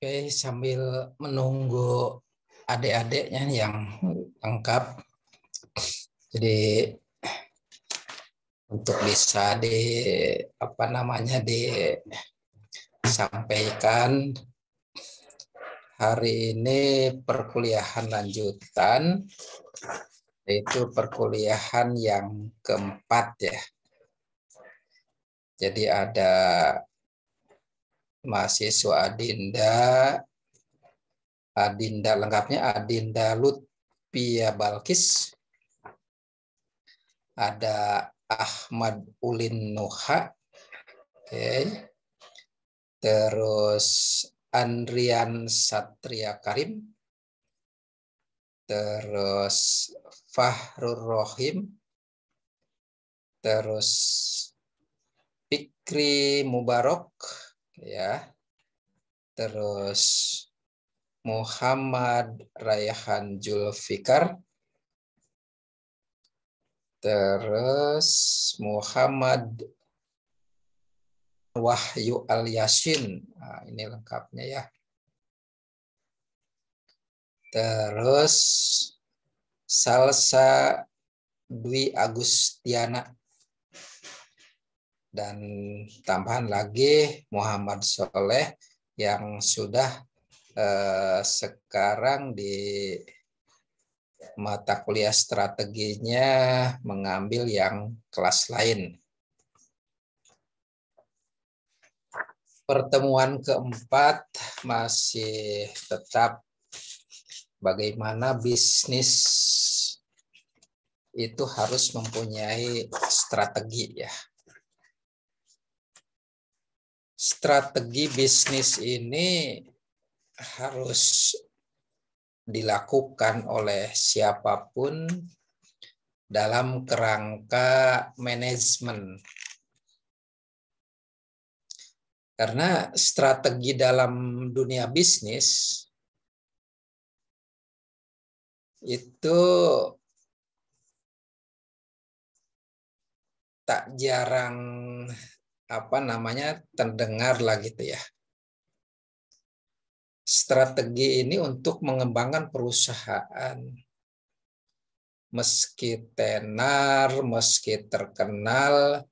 Oke, sambil menunggu adik-adiknya yang lengkap, jadi untuk bisa di apa namanya disampaikan hari ini perkuliahan lanjutan yaitu perkuliahan yang keempat ya. Jadi ada mahasiswa Adinda Adinda lengkapnya Adinda Lutfia Balkis ada Ahmad Ulin Nuha oke okay. terus Andrian Satria Karim terus Fahrur Rohim terus Fikri Mubarok ya. Terus Muhammad Rayhan Julfikar. Terus Muhammad Wahyu Al Yasin. Nah, ini lengkapnya ya. Terus Salsa Dwi Agustiana dan tambahan lagi Muhammad Soleh yang sudah eh, sekarang di mata kuliah strateginya mengambil yang kelas lain. Pertemuan keempat masih tetap bagaimana bisnis itu harus mempunyai strategi ya strategi bisnis ini harus dilakukan oleh siapapun dalam kerangka manajemen. Karena strategi dalam dunia bisnis itu tak jarang apa namanya terdengar lah gitu ya. Strategi ini untuk mengembangkan perusahaan. Meski tenar, meski terkenal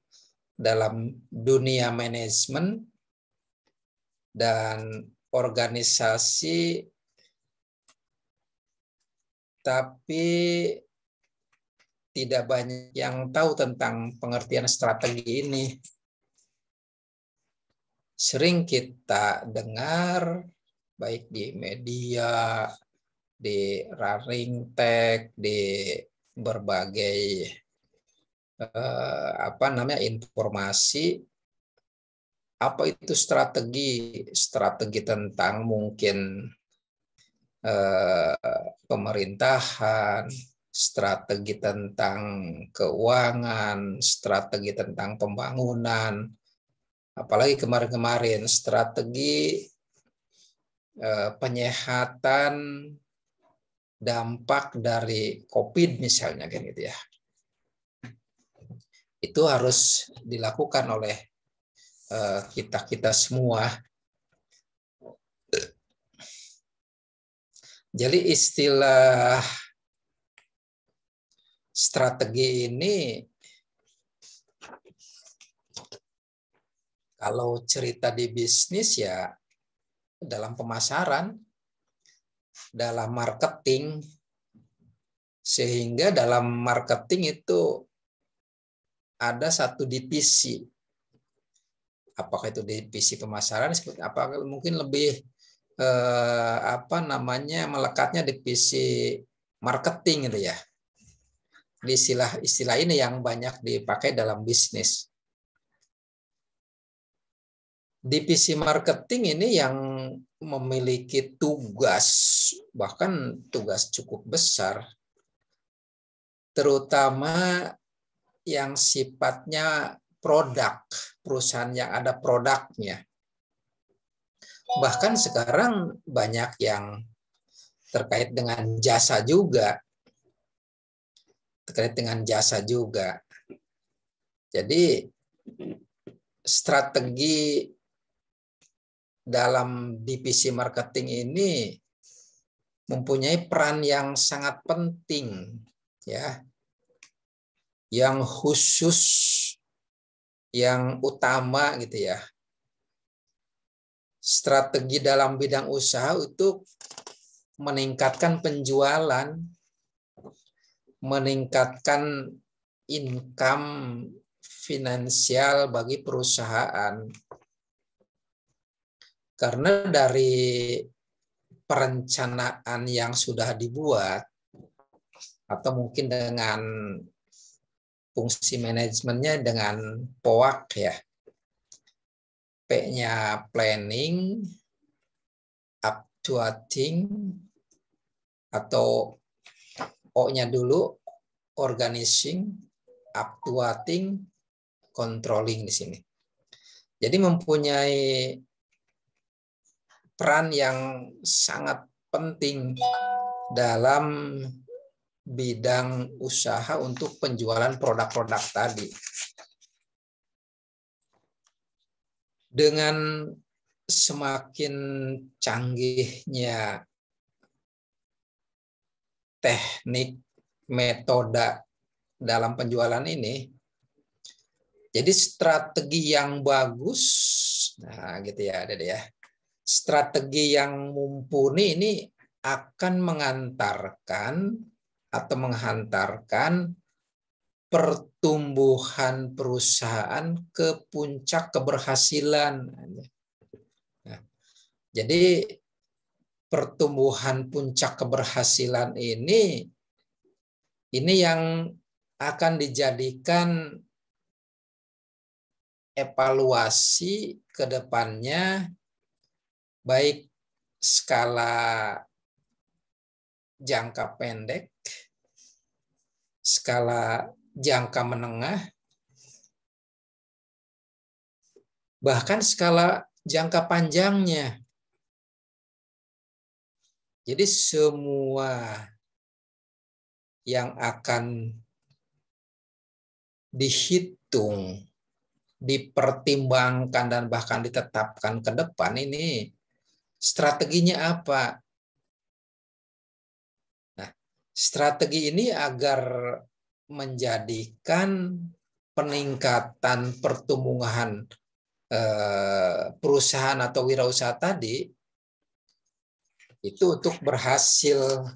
dalam dunia manajemen dan organisasi tapi tidak banyak yang tahu tentang pengertian strategi ini sering kita dengar baik di media, di running tag, di berbagai eh, apa namanya informasi apa itu strategi strategi tentang mungkin eh, pemerintahan strategi tentang keuangan strategi tentang pembangunan apalagi kemarin-kemarin strategi eh, penyehatan dampak dari COVID misalnya kan gitu ya. Itu harus dilakukan oleh kita-kita eh, semua. Jadi istilah strategi ini Kalau cerita di bisnis ya dalam pemasaran, dalam marketing, sehingga dalam marketing itu ada satu divisi. Apakah itu divisi pemasaran seperti apa? Mungkin lebih eh, apa namanya melekatnya divisi marketing gitu ya. Istilah istilah ini yang banyak dipakai dalam bisnis divisi marketing ini yang memiliki tugas bahkan tugas cukup besar terutama yang sifatnya produk perusahaan yang ada produknya bahkan sekarang banyak yang terkait dengan jasa juga terkait dengan jasa juga jadi strategi dalam divisi marketing ini mempunyai peran yang sangat penting ya yang khusus yang utama gitu ya strategi dalam bidang usaha untuk meningkatkan penjualan meningkatkan income finansial bagi perusahaan karena dari perencanaan yang sudah dibuat atau mungkin dengan fungsi manajemennya dengan POAK ya. P-nya planning, actuating, atau O-nya dulu organizing, actuating, controlling di sini. Jadi mempunyai peran yang sangat penting dalam bidang usaha untuk penjualan produk-produk tadi. Dengan semakin canggihnya teknik metode dalam penjualan ini, jadi strategi yang bagus, nah gitu ya, ada deh ya strategi yang mumpuni ini akan mengantarkan atau menghantarkan pertumbuhan perusahaan ke puncak keberhasilan. Nah, jadi pertumbuhan puncak keberhasilan ini ini yang akan dijadikan evaluasi ke depannya baik skala jangka pendek, skala jangka menengah, bahkan skala jangka panjangnya. Jadi semua yang akan dihitung, dipertimbangkan dan bahkan ditetapkan ke depan ini strateginya apa. Nah, strategi ini agar menjadikan peningkatan pertumbuhan eh, perusahaan atau wirausaha tadi itu untuk berhasil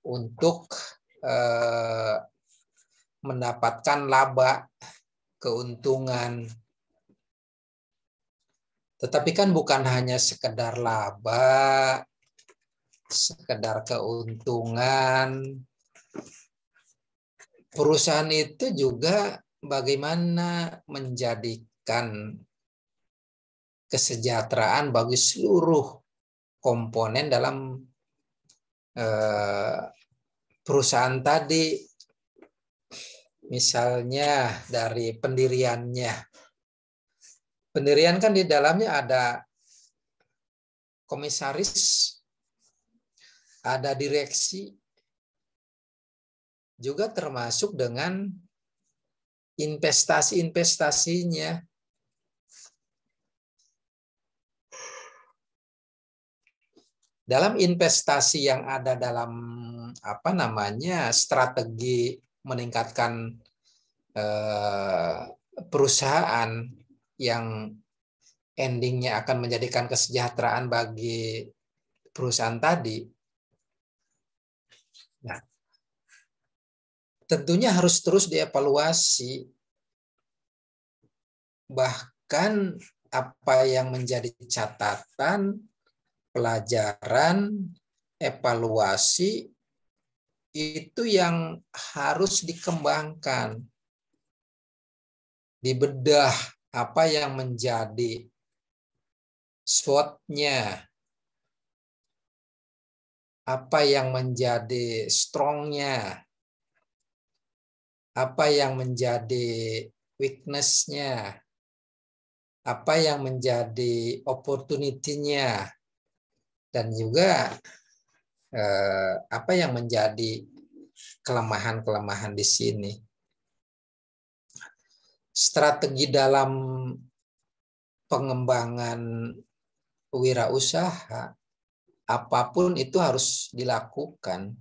untuk eh, mendapatkan laba, keuntungan, tetapi kan bukan hanya sekedar laba, sekedar keuntungan. Perusahaan itu juga bagaimana menjadikan kesejahteraan bagi seluruh komponen dalam eh, perusahaan tadi misalnya dari pendiriannya pendirian kan di dalamnya ada komisaris, ada direksi, juga termasuk dengan investasi-investasinya. Dalam investasi yang ada dalam apa namanya strategi meningkatkan eh, perusahaan yang endingnya akan menjadikan kesejahteraan bagi perusahaan tadi. Nah, tentunya harus terus dievaluasi bahkan apa yang menjadi catatan, pelajaran, evaluasi itu yang harus dikembangkan, dibedah apa yang menjadi SWOT-nya, apa yang menjadi strong-nya, apa yang menjadi weakness-nya, apa yang menjadi opportunity-nya, dan juga eh, apa yang menjadi kelemahan-kelemahan di sini strategi dalam pengembangan wirausaha apapun itu harus dilakukan.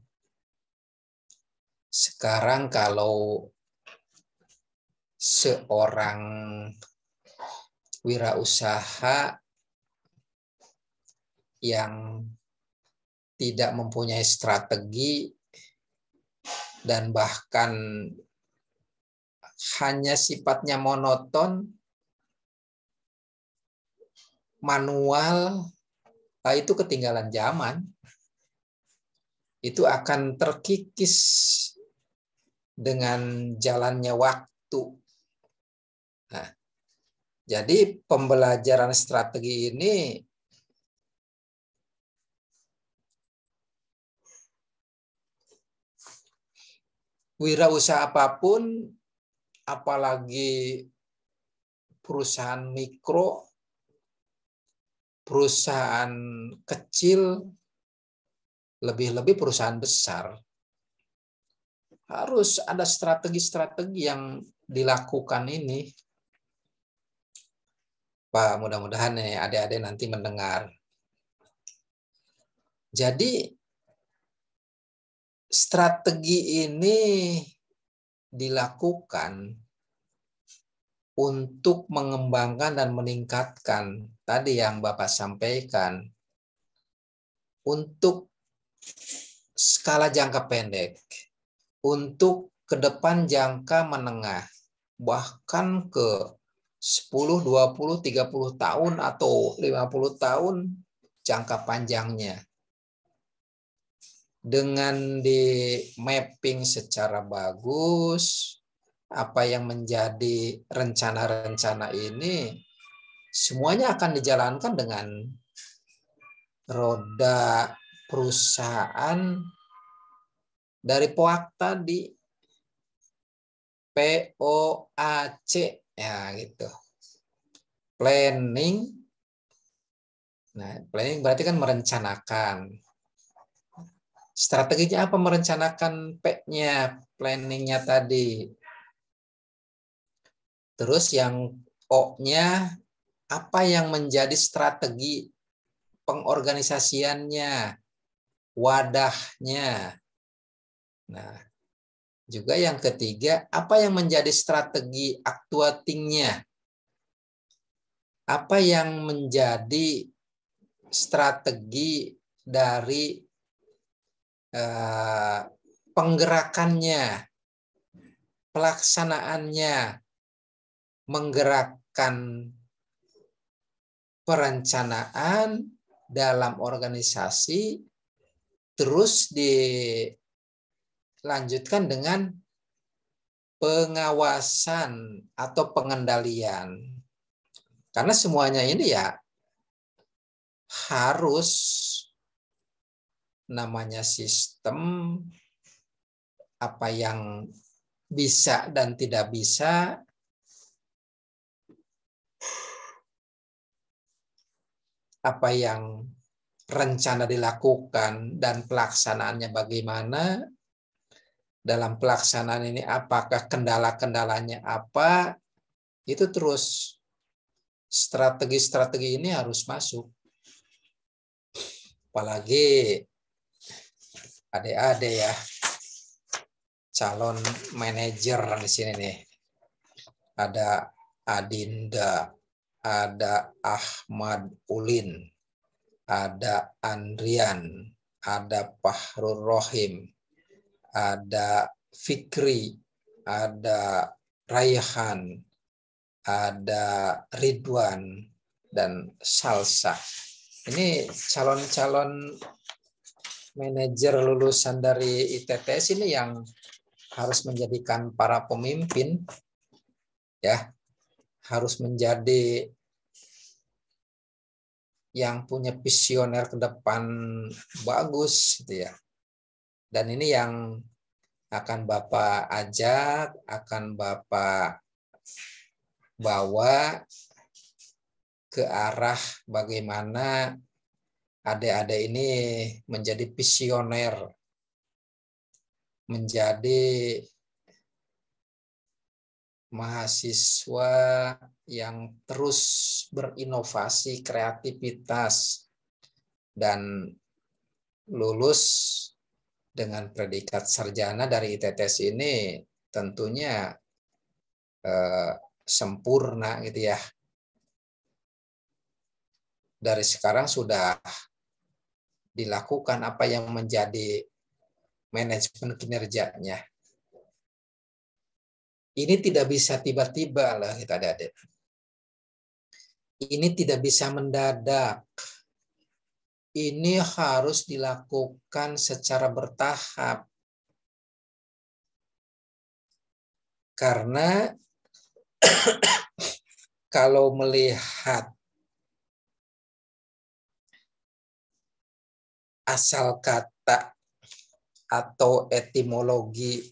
Sekarang kalau seorang wirausaha yang tidak mempunyai strategi dan bahkan hanya sifatnya monoton, manual, ah, itu ketinggalan zaman. Itu akan terkikis dengan jalannya waktu. Nah, jadi pembelajaran strategi ini wirausaha apapun apalagi perusahaan mikro, perusahaan kecil, lebih-lebih perusahaan besar. Harus ada strategi-strategi yang dilakukan ini. Pak, mudah-mudahan nih adik-adik nanti mendengar. Jadi strategi ini dilakukan untuk mengembangkan dan meningkatkan tadi yang Bapak sampaikan untuk skala jangka pendek, untuk ke depan jangka menengah, bahkan ke 10, 20, 30 tahun atau 50 tahun jangka panjangnya dengan di mapping secara bagus apa yang menjadi rencana-rencana ini semuanya akan dijalankan dengan roda perusahaan dari POAC tadi poac ya gitu planning nah planning berarti kan merencanakan Strateginya apa merencanakan P-nya, e planningnya tadi. Terus yang O-nya, apa yang menjadi strategi pengorganisasiannya, wadahnya. Nah, juga yang ketiga, apa yang menjadi strategi aktuatingnya, Apa yang menjadi strategi dari Eh, penggerakannya, pelaksanaannya, menggerakkan perencanaan dalam organisasi, terus dilanjutkan dengan pengawasan atau pengendalian. Karena semuanya ini ya harus namanya sistem, apa yang bisa dan tidak bisa, apa yang rencana dilakukan dan pelaksanaannya bagaimana, dalam pelaksanaan ini apakah kendala-kendalanya apa, itu terus strategi-strategi ini harus masuk. Apalagi adik-adik ya calon manajer di sini nih ada Adinda ada Ahmad Ulin ada Andrian ada Fahrul Rohim ada Fikri ada Rayhan, ada Ridwan dan Salsa ini calon-calon manajer lulusan dari ITTS ini yang harus menjadikan para pemimpin ya harus menjadi yang punya visioner ke depan bagus gitu ya. Dan ini yang akan Bapak ajak, akan Bapak bawa ke arah bagaimana adik-adik ini menjadi visioner, menjadi mahasiswa yang terus berinovasi kreativitas dan lulus dengan predikat sarjana dari ITTS ini tentunya eh, sempurna gitu ya. Dari sekarang sudah dilakukan, apa yang menjadi manajemen kinerjanya. Ini tidak bisa tiba-tiba lah kita ada. Ini tidak bisa mendadak. Ini harus dilakukan secara bertahap. Karena kalau melihat asal kata atau etimologi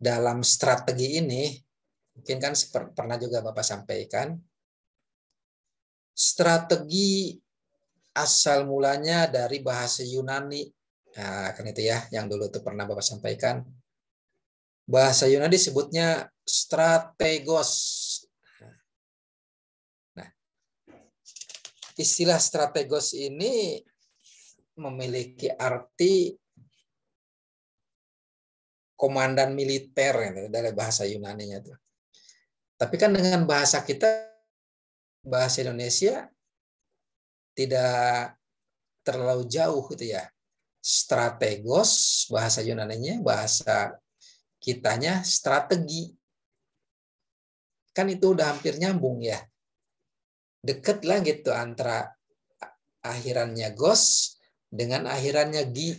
dalam strategi ini, mungkin kan pernah juga Bapak sampaikan, strategi asal mulanya dari bahasa Yunani. Nah, kan itu ya yang dulu tuh pernah Bapak sampaikan. Bahasa Yunani disebutnya strategos istilah strategos ini memiliki arti komandan militer gitu, dari bahasa Yunani-nya itu. Tapi kan dengan bahasa kita bahasa Indonesia tidak terlalu jauh gitu ya. Strategos bahasa Yunani-nya, bahasa kitanya strategi. Kan itu udah hampir nyambung ya deket lah gitu antara akhirannya gos dengan akhirannya gi.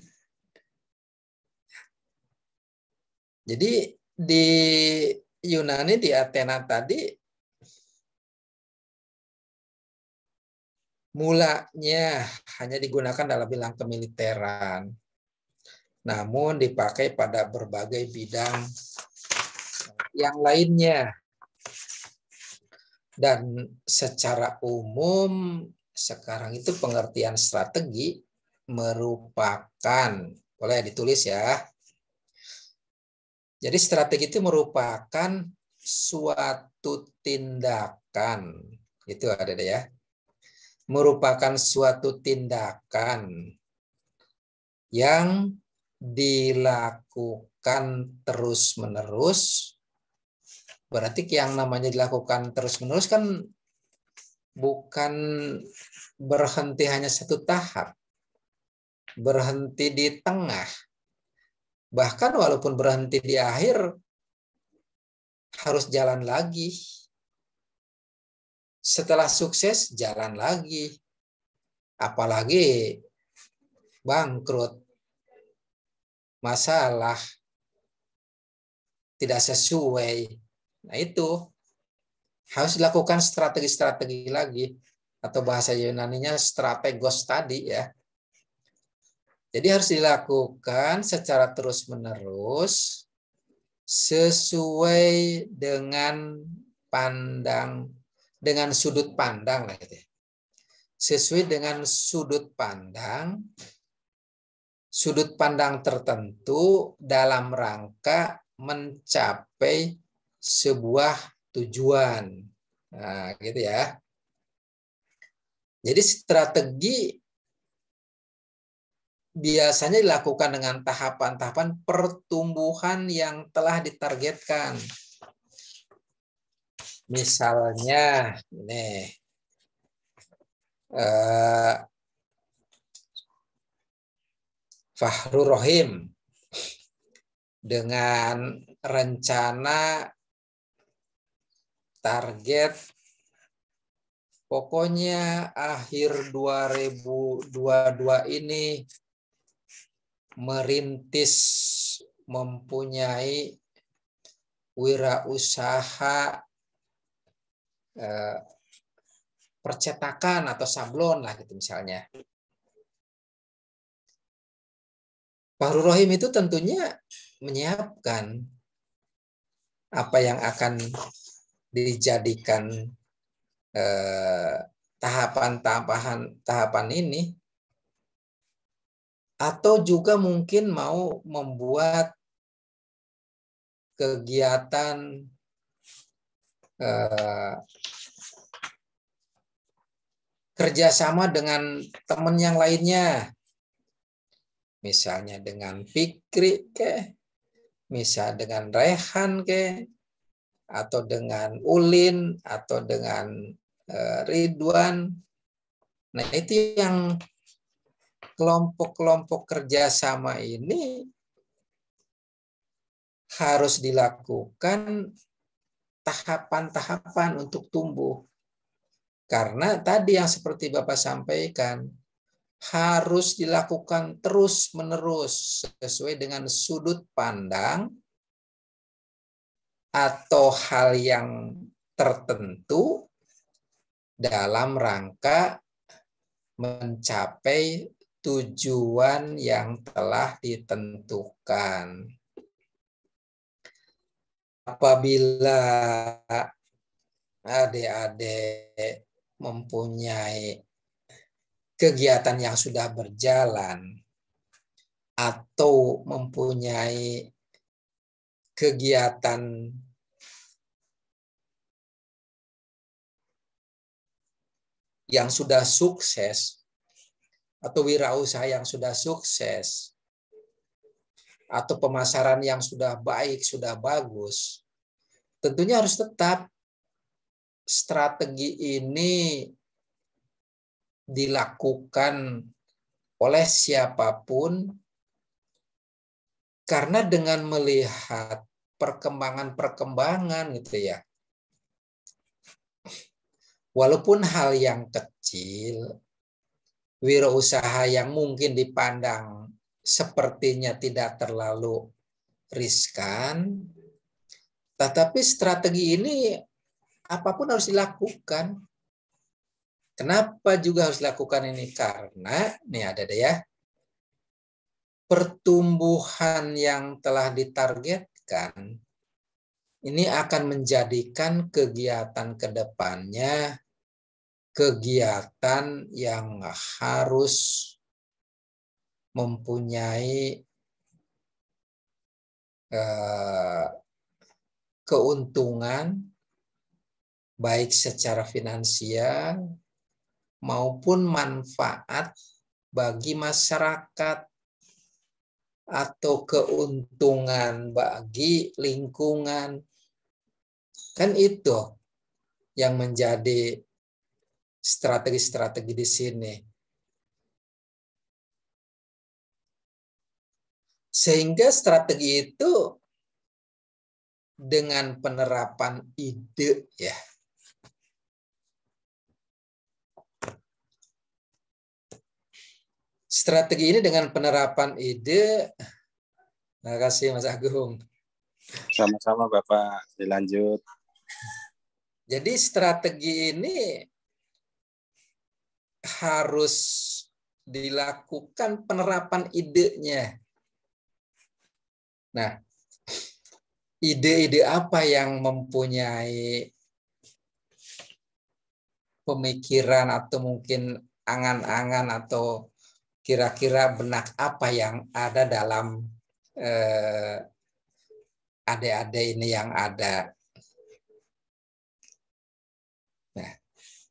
Jadi di Yunani di Athena tadi mulanya hanya digunakan dalam bilang kemiliteran. Namun dipakai pada berbagai bidang yang lainnya dan secara umum sekarang itu pengertian strategi merupakan boleh ditulis ya. Jadi strategi itu merupakan suatu tindakan itu ada deh ya. Merupakan suatu tindakan yang dilakukan terus-menerus Berarti yang namanya dilakukan terus-menerus kan bukan berhenti hanya satu tahap. Berhenti di tengah. Bahkan walaupun berhenti di akhir, harus jalan lagi. Setelah sukses, jalan lagi. Apalagi bangkrut, masalah, tidak sesuai, Nah itu harus dilakukan strategi-strategi lagi atau bahasa Yunaninya strategos tadi ya. Jadi harus dilakukan secara terus-menerus sesuai dengan pandang dengan sudut pandang lah itu. Ya. Sesuai dengan sudut pandang sudut pandang tertentu dalam rangka mencapai sebuah tujuan. Nah, gitu ya. Jadi strategi biasanya dilakukan dengan tahapan-tahapan pertumbuhan yang telah ditargetkan. Misalnya, ini eh, Fahru Rohim dengan rencana target pokoknya akhir 2022 ini merintis mempunyai wirausaha eh, percetakan atau sablon lah gitu misalnya. Pak Rohim itu tentunya menyiapkan apa yang akan dijadikan eh, tahapan tahapan-tahapan tahapan ini atau juga mungkin mau membuat kegiatan eh, kerjasama dengan teman yang lainnya, misalnya dengan Fikri ke, misal dengan Rehan ke, atau dengan Ulin atau dengan eh, Ridwan. Nah, itu yang kelompok-kelompok kerjasama ini harus dilakukan tahapan-tahapan untuk tumbuh. Karena tadi yang seperti Bapak sampaikan, harus dilakukan terus-menerus sesuai dengan sudut pandang atau hal yang tertentu dalam rangka mencapai tujuan yang telah ditentukan. Apabila adik-adik mempunyai kegiatan yang sudah berjalan atau mempunyai kegiatan yang sudah sukses atau wirausaha yang sudah sukses atau pemasaran yang sudah baik, sudah bagus, tentunya harus tetap strategi ini dilakukan oleh siapapun karena dengan melihat perkembangan-perkembangan gitu ya, walaupun hal yang kecil, wirausaha yang mungkin dipandang sepertinya tidak terlalu riskan, tetapi strategi ini apapun harus dilakukan. Kenapa juga harus dilakukan ini? Karena, nih ada deh ya, pertumbuhan yang telah ditargetkan ini akan menjadikan kegiatan kedepannya kegiatan yang harus mempunyai eh, keuntungan baik secara finansial maupun manfaat bagi masyarakat atau keuntungan bagi lingkungan. Kan itu yang menjadi strategi-strategi di sini. Sehingga strategi itu dengan penerapan ide ya strategi ini dengan penerapan ide. Terima kasih Mas Agung. Sama-sama Bapak. Dilanjut. Jadi strategi ini harus dilakukan penerapan idenya. Nah, ide-ide apa yang mempunyai pemikiran atau mungkin angan-angan atau kira-kira benak apa yang ada dalam eh, adik-adik ini yang ada. Nah,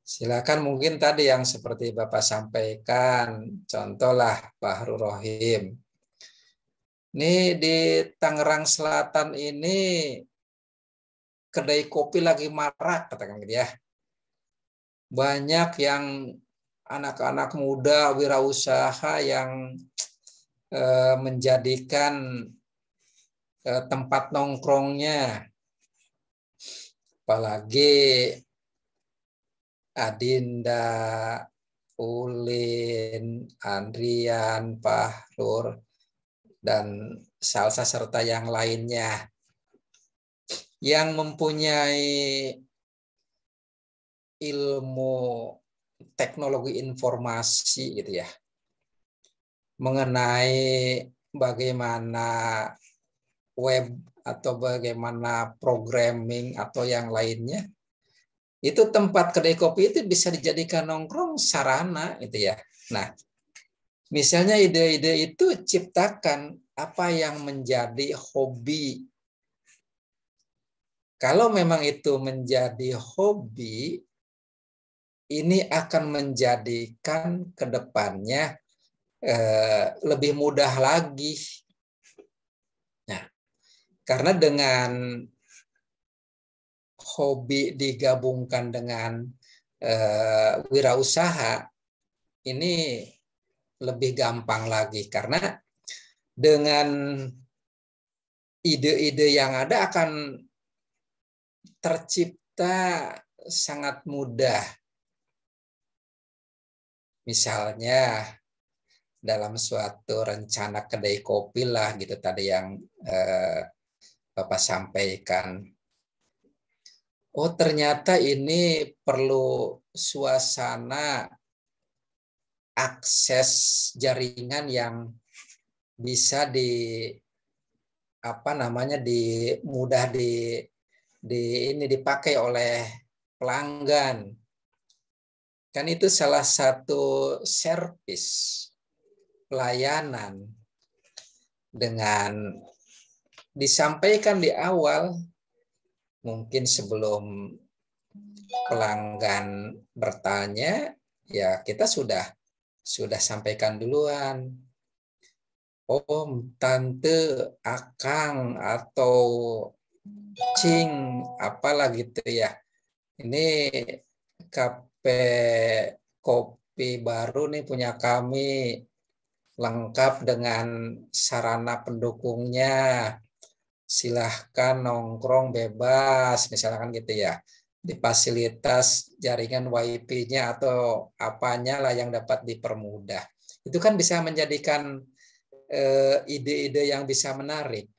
silakan mungkin tadi yang seperti Bapak sampaikan, contohlah Bahru Rohim. Ini di Tangerang Selatan ini kedai kopi lagi marak katakan gitu ya. Banyak yang anak-anak muda wirausaha yang eh, menjadikan eh, tempat nongkrongnya apalagi Adinda Ulin, Andrian, Pahlur, dan Salsa serta yang lainnya yang mempunyai ilmu teknologi informasi gitu ya mengenai bagaimana web atau bagaimana programming atau yang lainnya itu tempat kedai kopi itu bisa dijadikan nongkrong sarana gitu ya nah misalnya ide-ide itu ciptakan apa yang menjadi hobi kalau memang itu menjadi hobi ini akan menjadikan kedepannya eh, lebih mudah lagi. Nah, karena dengan hobi digabungkan dengan eh, wirausaha ini lebih gampang lagi karena dengan ide-ide yang ada akan tercipta sangat mudah misalnya dalam suatu rencana kedai kopi lah gitu tadi yang eh, Bapak sampaikan. Oh ternyata ini perlu suasana akses jaringan yang bisa di apa namanya di mudah di di ini dipakai oleh pelanggan Kan itu salah satu servis pelayanan dengan disampaikan di awal mungkin sebelum pelanggan bertanya ya kita sudah sudah sampaikan duluan om oh, tante akang atau cing apalah gitu ya ini kap kopi baru nih punya kami lengkap dengan sarana pendukungnya. Silahkan nongkrong bebas, misalkan gitu ya. Di fasilitas jaringan WiFi-nya atau apanya lah yang dapat dipermudah. Itu kan bisa menjadikan eh, ide-ide yang bisa menarik.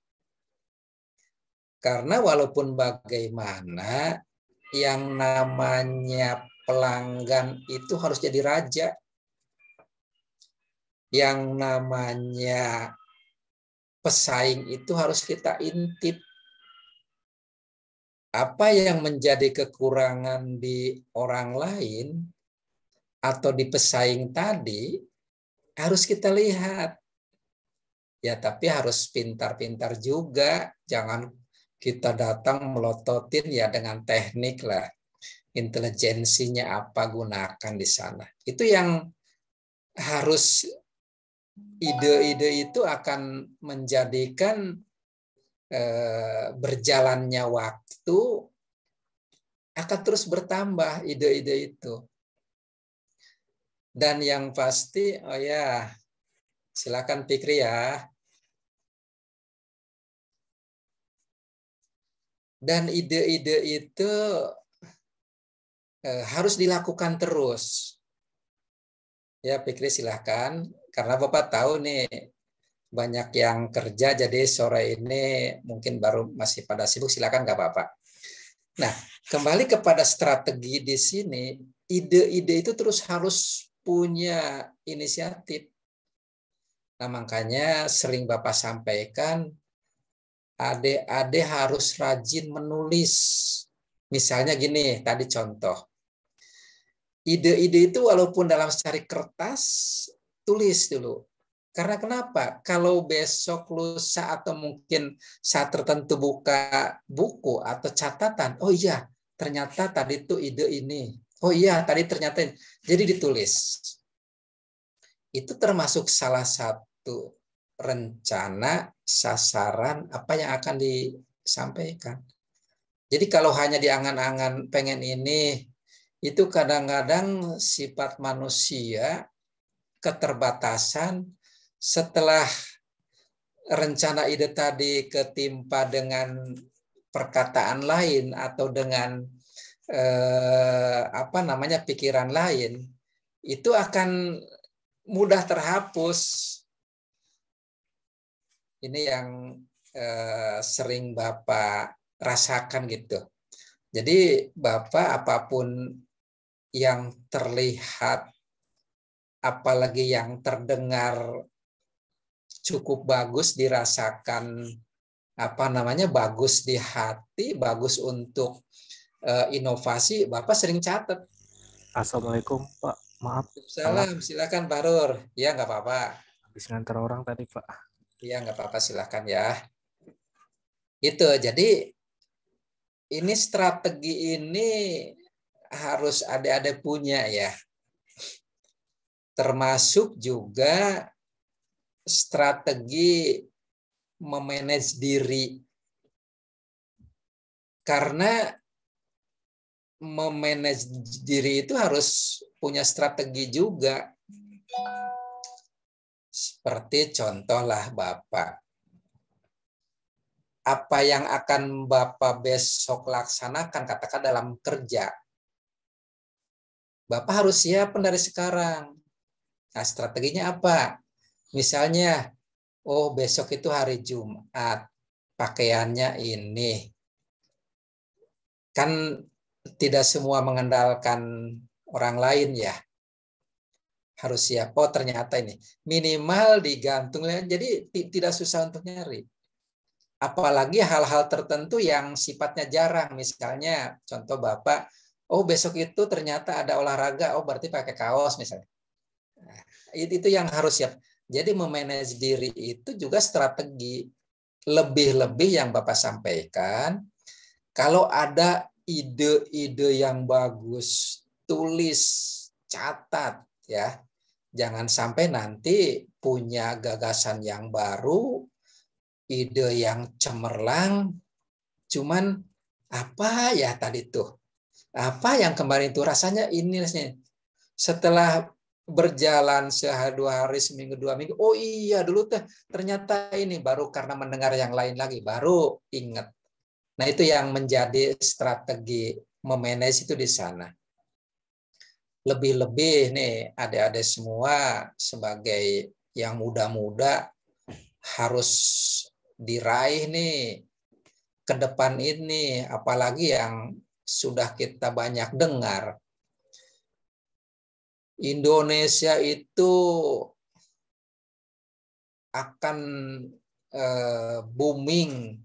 Karena walaupun bagaimana yang namanya pelanggan itu harus jadi raja. Yang namanya pesaing itu harus kita intip. Apa yang menjadi kekurangan di orang lain atau di pesaing tadi harus kita lihat. Ya, tapi harus pintar-pintar juga. Jangan kita datang melototin ya dengan teknik lah intelijensinya apa gunakan di sana. Itu yang harus ide-ide itu akan menjadikan eh, berjalannya waktu akan terus bertambah ide-ide itu. Dan yang pasti, oh ya, silakan pikir ya. Dan ide-ide itu Eh, harus dilakukan terus. Ya, Fikri silahkan. Karena Bapak tahu nih, banyak yang kerja, jadi sore ini mungkin baru masih pada sibuk, silahkan nggak apa-apa. Nah, kembali kepada strategi di sini, ide-ide itu terus harus punya inisiatif. Nah, makanya sering Bapak sampaikan, adik-adik harus rajin menulis. Misalnya gini, tadi contoh. Ide-ide itu walaupun dalam secari kertas, tulis dulu. Karena kenapa? Kalau besok lusa atau mungkin saat tertentu buka buku atau catatan, oh iya, ternyata tadi itu ide ini. Oh iya, tadi ternyata Jadi ditulis. Itu termasuk salah satu rencana, sasaran, apa yang akan disampaikan. Jadi kalau hanya diangan-angan pengen ini, itu kadang-kadang sifat manusia keterbatasan setelah rencana ide tadi ketimpa dengan perkataan lain atau dengan eh, apa namanya pikiran lain itu akan mudah terhapus ini yang eh, sering bapak rasakan gitu jadi bapak apapun yang terlihat apalagi yang terdengar cukup bagus dirasakan apa namanya bagus di hati, bagus untuk uh, inovasi, Bapak sering catat. Assalamualaikum Pak, maaf. Salam, silakan Pak Rur. Ya nggak apa-apa. Habis ngantar orang tadi Pak. Iya nggak apa-apa, silakan ya. Itu jadi ini strategi ini harus ada-ada punya ya. Termasuk juga strategi memanage diri. Karena memanage diri itu harus punya strategi juga. Seperti contohlah Bapak. Apa yang akan Bapak besok laksanakan, katakan dalam kerja, Bapak harus siapkan dari sekarang. Nah, strateginya apa? Misalnya, oh besok itu hari Jumat, pakaiannya ini. Kan tidak semua mengandalkan orang lain ya. Harus siap. Oh ternyata ini. Minimal digantung. Jadi tidak susah untuk nyari. Apalagi hal-hal tertentu yang sifatnya jarang. Misalnya contoh Bapak oh besok itu ternyata ada olahraga, oh berarti pakai kaos misalnya. Nah, itu yang harus siap. Jadi memanage diri itu juga strategi lebih-lebih yang Bapak sampaikan. Kalau ada ide-ide yang bagus, tulis, catat ya. Jangan sampai nanti punya gagasan yang baru, ide yang cemerlang, cuman apa ya tadi tuh apa yang kemarin itu rasanya ini rasanya. Setelah berjalan sehari dua hari seminggu dua minggu oh iya dulu teh ternyata ini baru karena mendengar yang lain lagi baru ingat nah itu yang menjadi strategi memanage itu di sana lebih-lebih nih adik-adik semua sebagai yang muda-muda harus diraih nih ke depan ini apalagi yang sudah kita banyak dengar. Indonesia itu akan eh, booming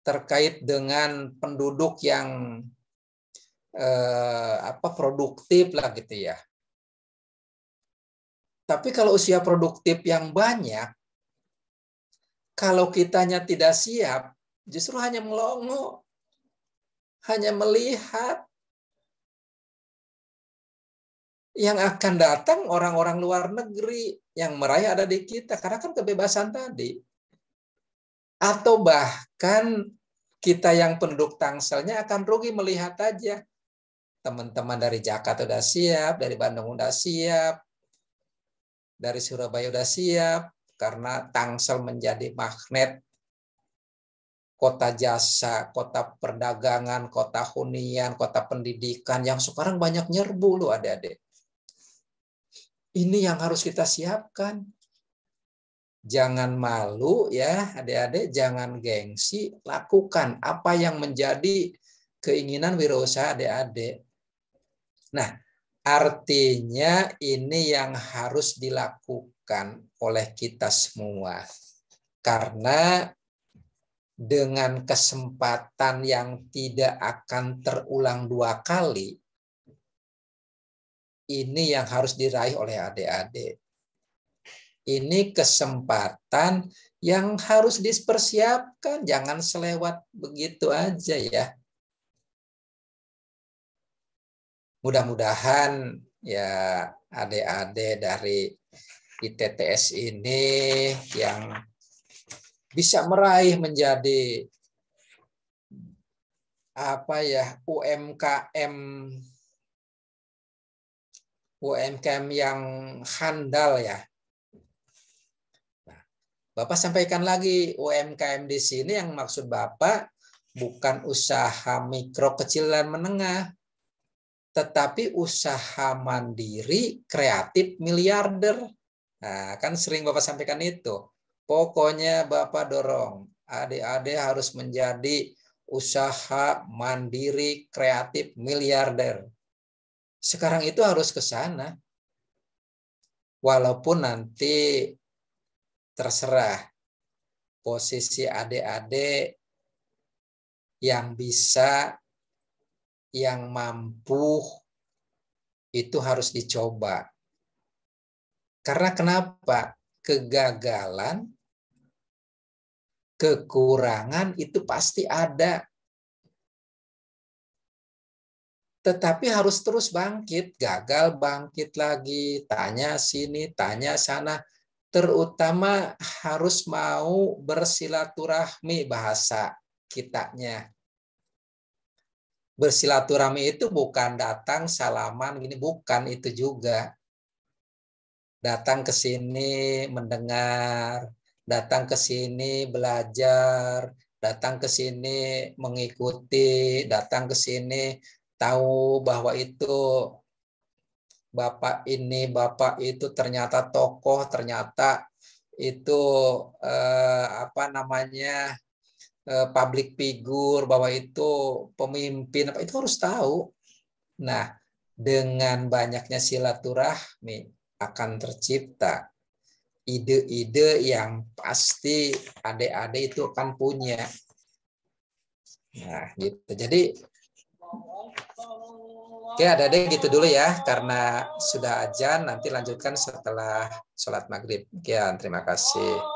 terkait dengan penduduk yang eh, apa produktif lah gitu ya. Tapi kalau usia produktif yang banyak, kalau kitanya tidak siap, justru hanya melongo, hanya melihat yang akan datang orang-orang luar negeri yang meraih ada di kita karena kan kebebasan tadi atau bahkan kita yang penduduk Tangselnya akan rugi melihat aja teman-teman dari Jakarta udah siap, dari Bandung udah siap, dari Surabaya udah siap karena Tangsel menjadi magnet kota jasa, kota perdagangan, kota hunian, kota pendidikan yang sekarang banyak nyerbu loh adik-adik. Ini yang harus kita siapkan. Jangan malu ya adik-adik, jangan gengsi, lakukan apa yang menjadi keinginan Wirosa adik-adik. Nah, artinya ini yang harus dilakukan oleh kita semua. Karena dengan kesempatan yang tidak akan terulang dua kali, ini yang harus diraih oleh adik-adik. Ini kesempatan yang harus dipersiapkan, jangan selewat begitu aja ya. Mudah-mudahan ya adik-adik dari ITTS ini yang bisa meraih menjadi apa ya UMKM UMKM yang handal ya. Nah, Bapak sampaikan lagi UMKM di sini yang maksud Bapak bukan usaha mikro kecil dan menengah, tetapi usaha mandiri kreatif miliarder. Nah, kan sering Bapak sampaikan itu. Pokoknya Bapak dorong adik-adik harus menjadi usaha mandiri, kreatif, miliarder. Sekarang itu harus ke sana. Walaupun nanti terserah posisi adik-adik yang bisa, yang mampu, itu harus dicoba. Karena kenapa? Kegagalan Kekurangan itu pasti ada. Tetapi harus terus bangkit, gagal bangkit lagi, tanya sini, tanya sana. Terutama harus mau bersilaturahmi bahasa kitanya. Bersilaturahmi itu bukan datang salaman ini bukan itu juga datang ke sini mendengar datang ke sini belajar, datang ke sini mengikuti, datang ke sini tahu bahwa itu bapak ini, bapak itu ternyata tokoh, ternyata itu eh, apa namanya eh, public figure, bahwa itu pemimpin, apa itu harus tahu. Nah, dengan banyaknya silaturahmi akan tercipta ide-ide yang pasti adik-adik itu akan punya. Nah, gitu. Jadi Oke, ada deh gitu dulu ya karena sudah ajan nanti lanjutkan setelah sholat maghrib. Oke, terima kasih.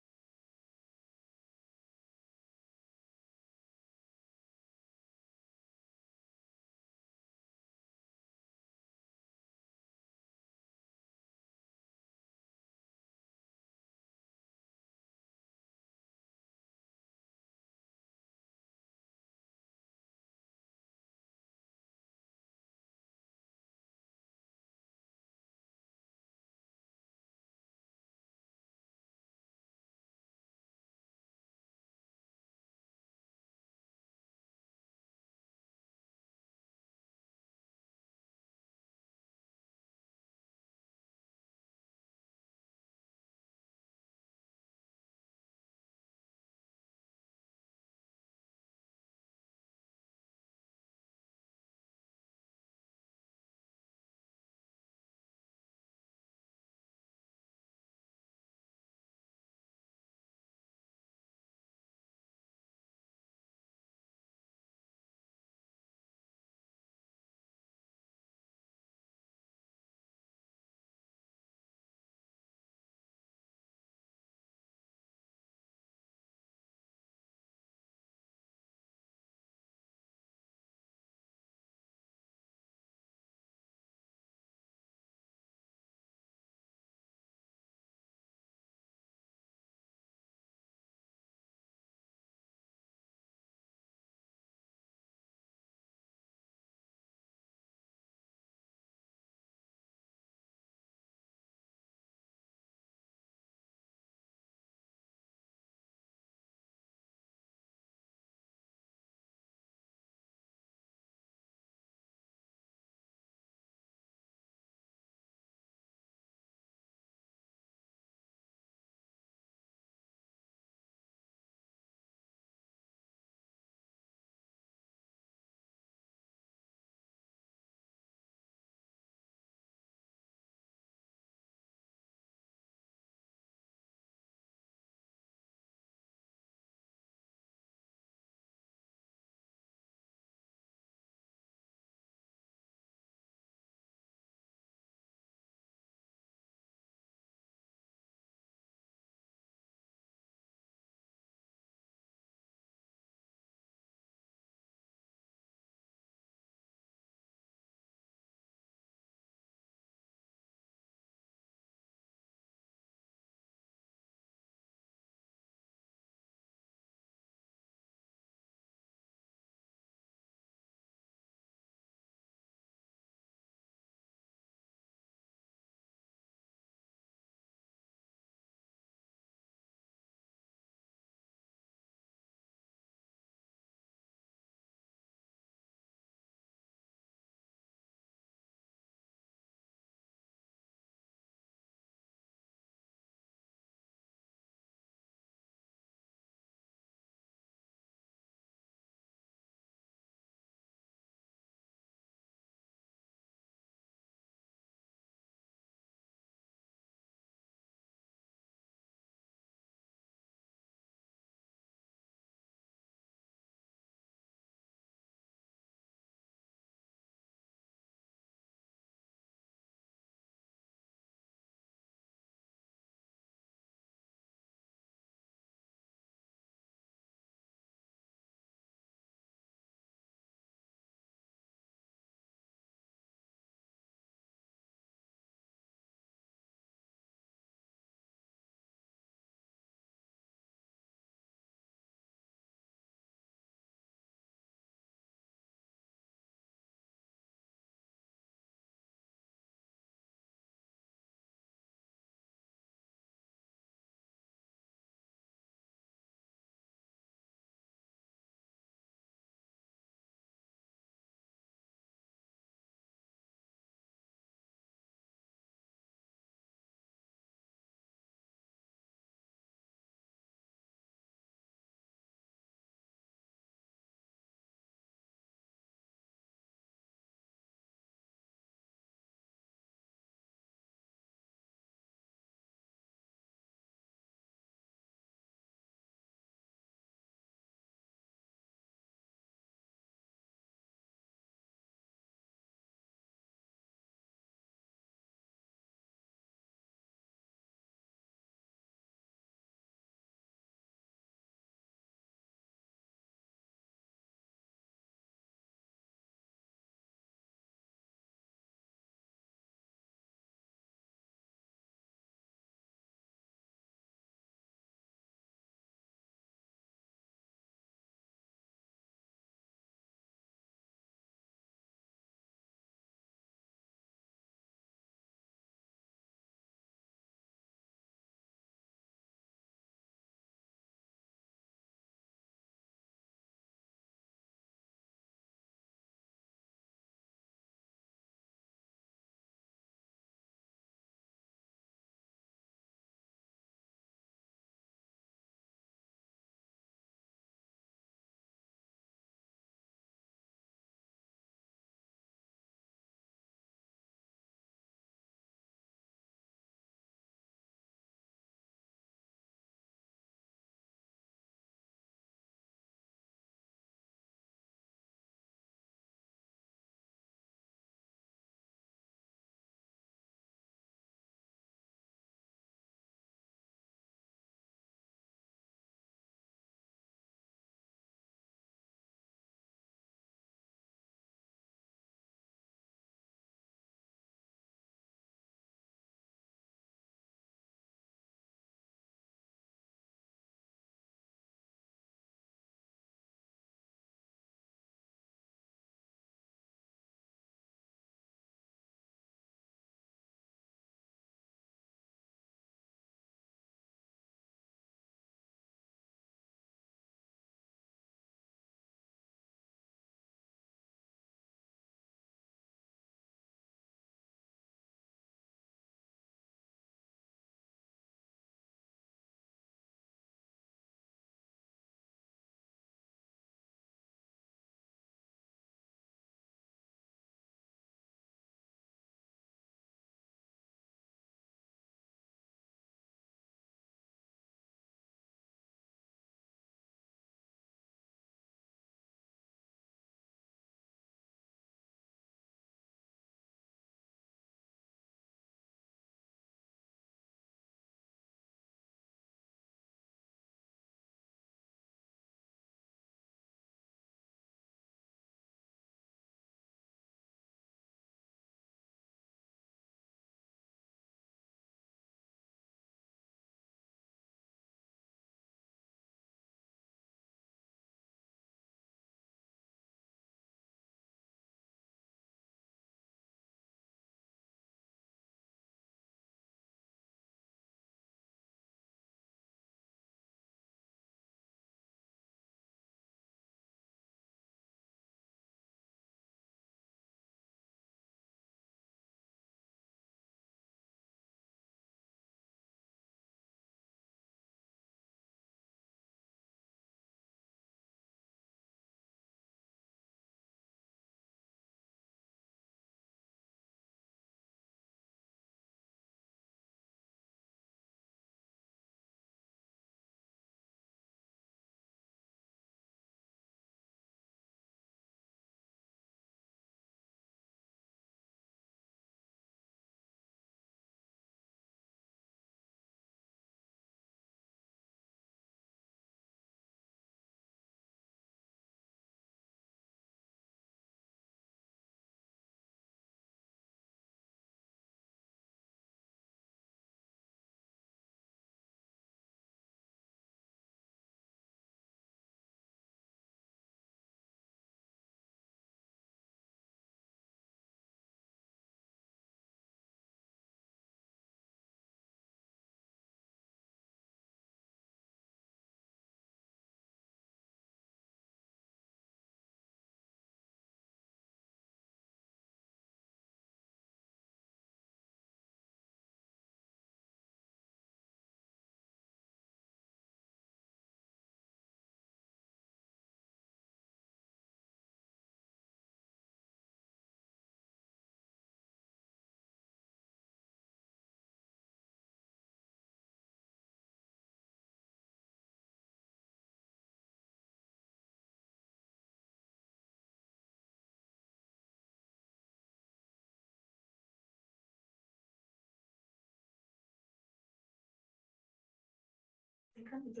Kan, gitu.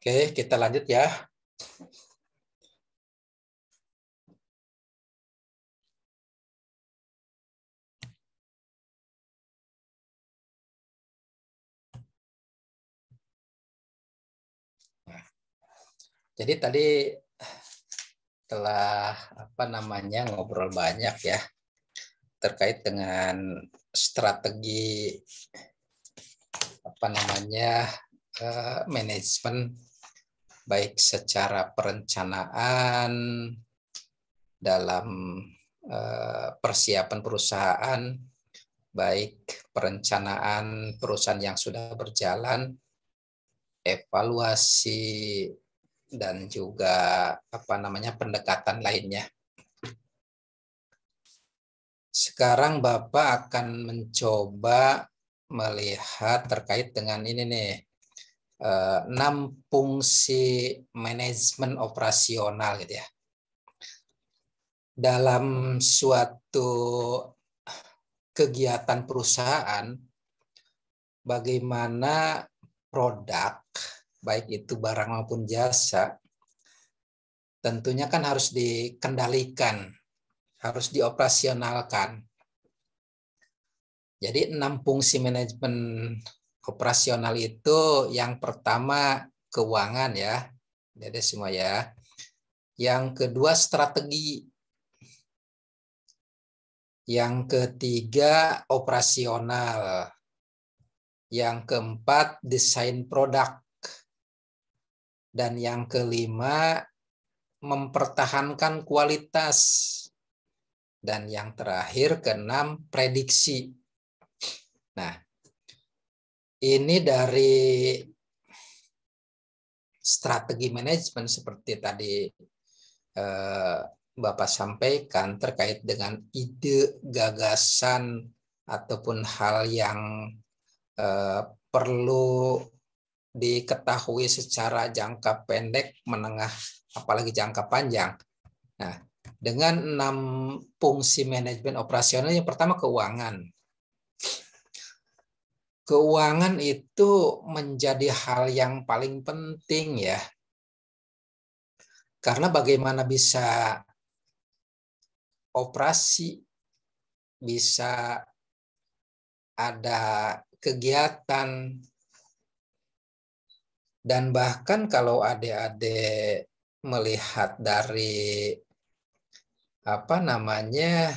Oke, kita lanjut ya. Nah, jadi tadi telah apa namanya ngobrol banyak ya terkait dengan strategi apa namanya uh, manajemen baik secara perencanaan dalam uh, persiapan perusahaan baik perencanaan perusahaan yang sudah berjalan evaluasi dan juga apa namanya pendekatan lainnya sekarang Bapak akan mencoba melihat terkait dengan ini nih eh, enam fungsi manajemen operasional gitu ya. Dalam suatu kegiatan perusahaan, bagaimana produk, baik itu barang maupun jasa, tentunya kan harus dikendalikan, harus dioperasionalkan. Jadi enam fungsi manajemen operasional itu yang pertama keuangan ya. Jadi ya semua ya. Yang kedua strategi. Yang ketiga operasional. Yang keempat desain produk. Dan yang kelima mempertahankan kualitas. Dan yang terakhir keenam prediksi Nah, ini dari strategi manajemen seperti tadi eh, Bapak sampaikan terkait dengan ide, gagasan ataupun hal yang eh, perlu diketahui secara jangka pendek, menengah, apalagi jangka panjang. Nah, dengan enam fungsi manajemen operasional, yang pertama keuangan, keuangan itu menjadi hal yang paling penting ya. Karena bagaimana bisa operasi, bisa ada kegiatan, dan bahkan kalau adik-adik melihat dari apa namanya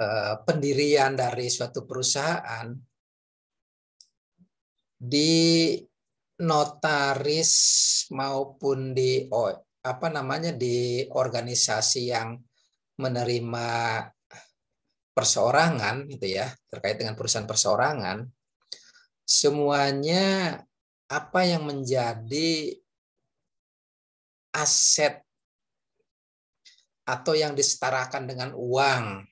Eh, pendirian dari suatu perusahaan di notaris maupun di apa namanya di organisasi yang menerima perseorangan gitu ya terkait dengan perusahaan perseorangan semuanya apa yang menjadi aset atau yang disetarakan dengan uang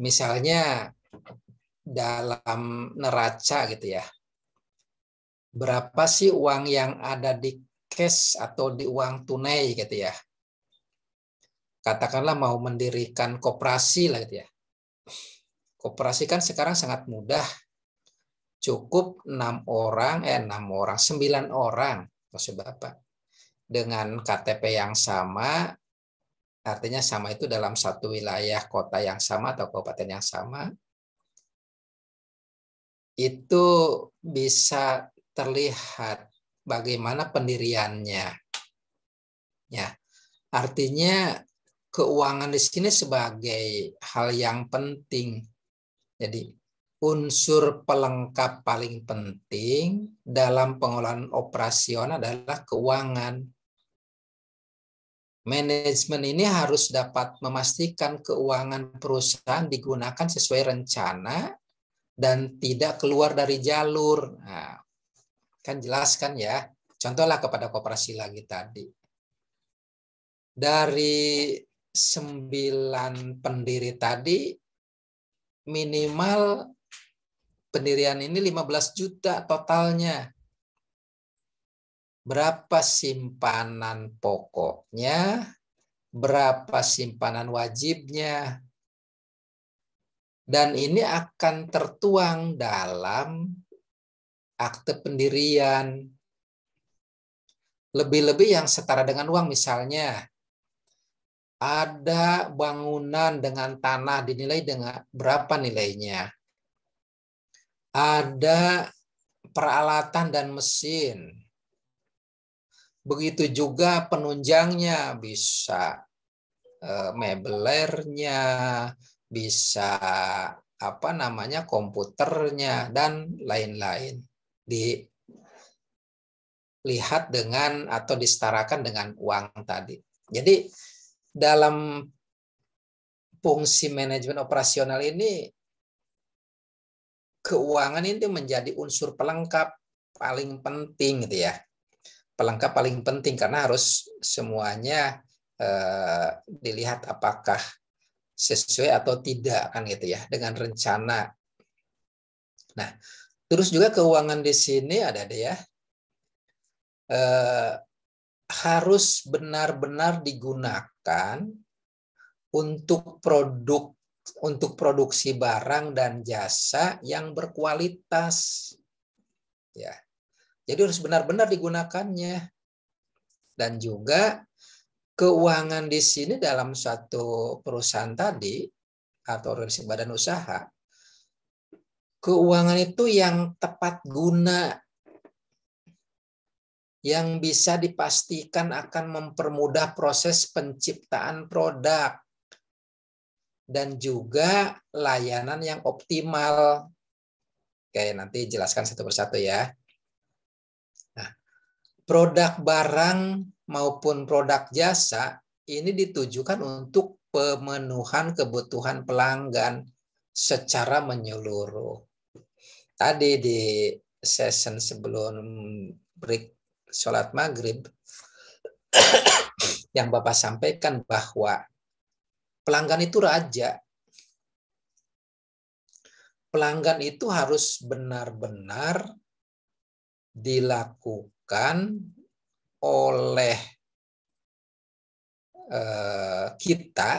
misalnya dalam neraca gitu ya. Berapa sih uang yang ada di cash atau di uang tunai gitu ya. Katakanlah mau mendirikan koperasi lah gitu ya. Koperasi kan sekarang sangat mudah. Cukup enam orang, eh enam orang, sembilan orang, maksud Bapak. Dengan KTP yang sama, Artinya sama itu dalam satu wilayah kota yang sama atau kabupaten yang sama. Itu bisa terlihat bagaimana pendiriannya. Ya. Artinya keuangan di sini sebagai hal yang penting. Jadi unsur pelengkap paling penting dalam pengelolaan operasional adalah keuangan manajemen ini harus dapat memastikan keuangan perusahaan digunakan sesuai rencana dan tidak keluar dari jalur. Nah, kan jelaskan ya. Contohlah kepada koperasi lagi tadi. Dari sembilan pendiri tadi, minimal pendirian ini 15 juta totalnya berapa simpanan pokoknya, berapa simpanan wajibnya. Dan ini akan tertuang dalam akte pendirian. Lebih-lebih yang setara dengan uang misalnya. Ada bangunan dengan tanah dinilai dengan berapa nilainya. Ada peralatan dan mesin Begitu juga penunjangnya bisa eh, mebelernya, bisa apa namanya komputernya dan lain-lain. Dilihat dengan atau disetarakan dengan uang tadi. Jadi dalam fungsi manajemen operasional ini keuangan ini menjadi unsur pelengkap paling penting gitu ya pelengkap paling penting karena harus semuanya eh, dilihat apakah sesuai atau tidak kan gitu ya dengan rencana. Nah, terus juga keuangan di sini ada deh ya eh, harus benar-benar digunakan untuk produk untuk produksi barang dan jasa yang berkualitas. Ya. Jadi harus benar-benar digunakannya. Dan juga keuangan di sini dalam suatu perusahaan tadi atau organisasi badan usaha, keuangan itu yang tepat guna, yang bisa dipastikan akan mempermudah proses penciptaan produk dan juga layanan yang optimal. Oke, nanti jelaskan satu persatu ya produk barang maupun produk jasa ini ditujukan untuk pemenuhan kebutuhan pelanggan secara menyeluruh. Tadi di session sebelum break sholat maghrib, yang Bapak sampaikan bahwa pelanggan itu raja. Pelanggan itu harus benar-benar dilakukan dilakukan oleh eh, kita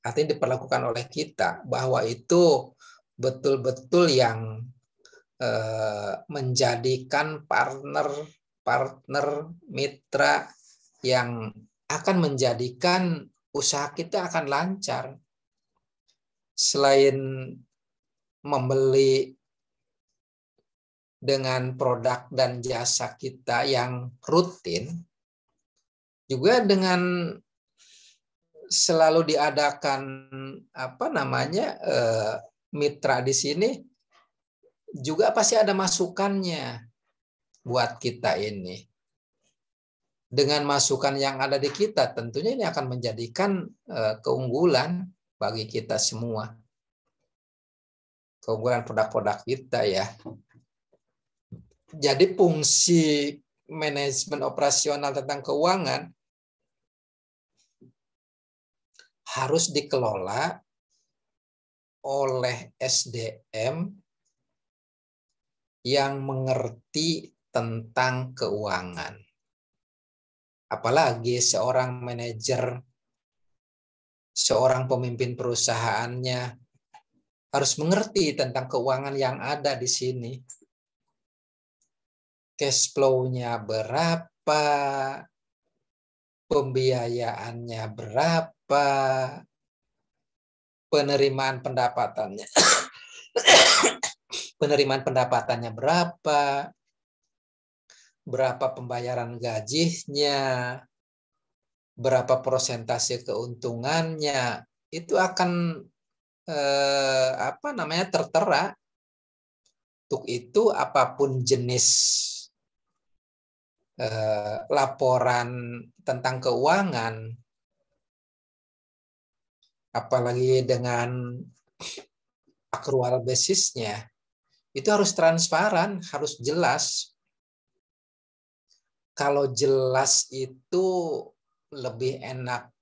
artinya diperlakukan oleh kita bahwa itu betul-betul yang eh, menjadikan partner partner mitra yang akan menjadikan usaha kita akan lancar selain membeli dengan produk dan jasa kita yang rutin, juga dengan selalu diadakan apa namanya eh, mitra di sini juga pasti ada masukannya buat kita ini. Dengan masukan yang ada di kita, tentunya ini akan menjadikan eh, keunggulan bagi kita semua. Keunggulan produk-produk kita ya. Jadi fungsi manajemen operasional tentang keuangan harus dikelola oleh SDM yang mengerti tentang keuangan. Apalagi seorang manajer, seorang pemimpin perusahaannya harus mengerti tentang keuangan yang ada di sini cash flow-nya berapa, pembiayaannya berapa, penerimaan pendapatannya penerimaan pendapatannya berapa, berapa pembayaran gajinya, berapa persentase keuntungannya, itu akan eh, apa namanya tertera. Untuk itu apapun jenis eh, laporan tentang keuangan, apalagi dengan akrual basisnya, itu harus transparan, harus jelas. Kalau jelas itu lebih enak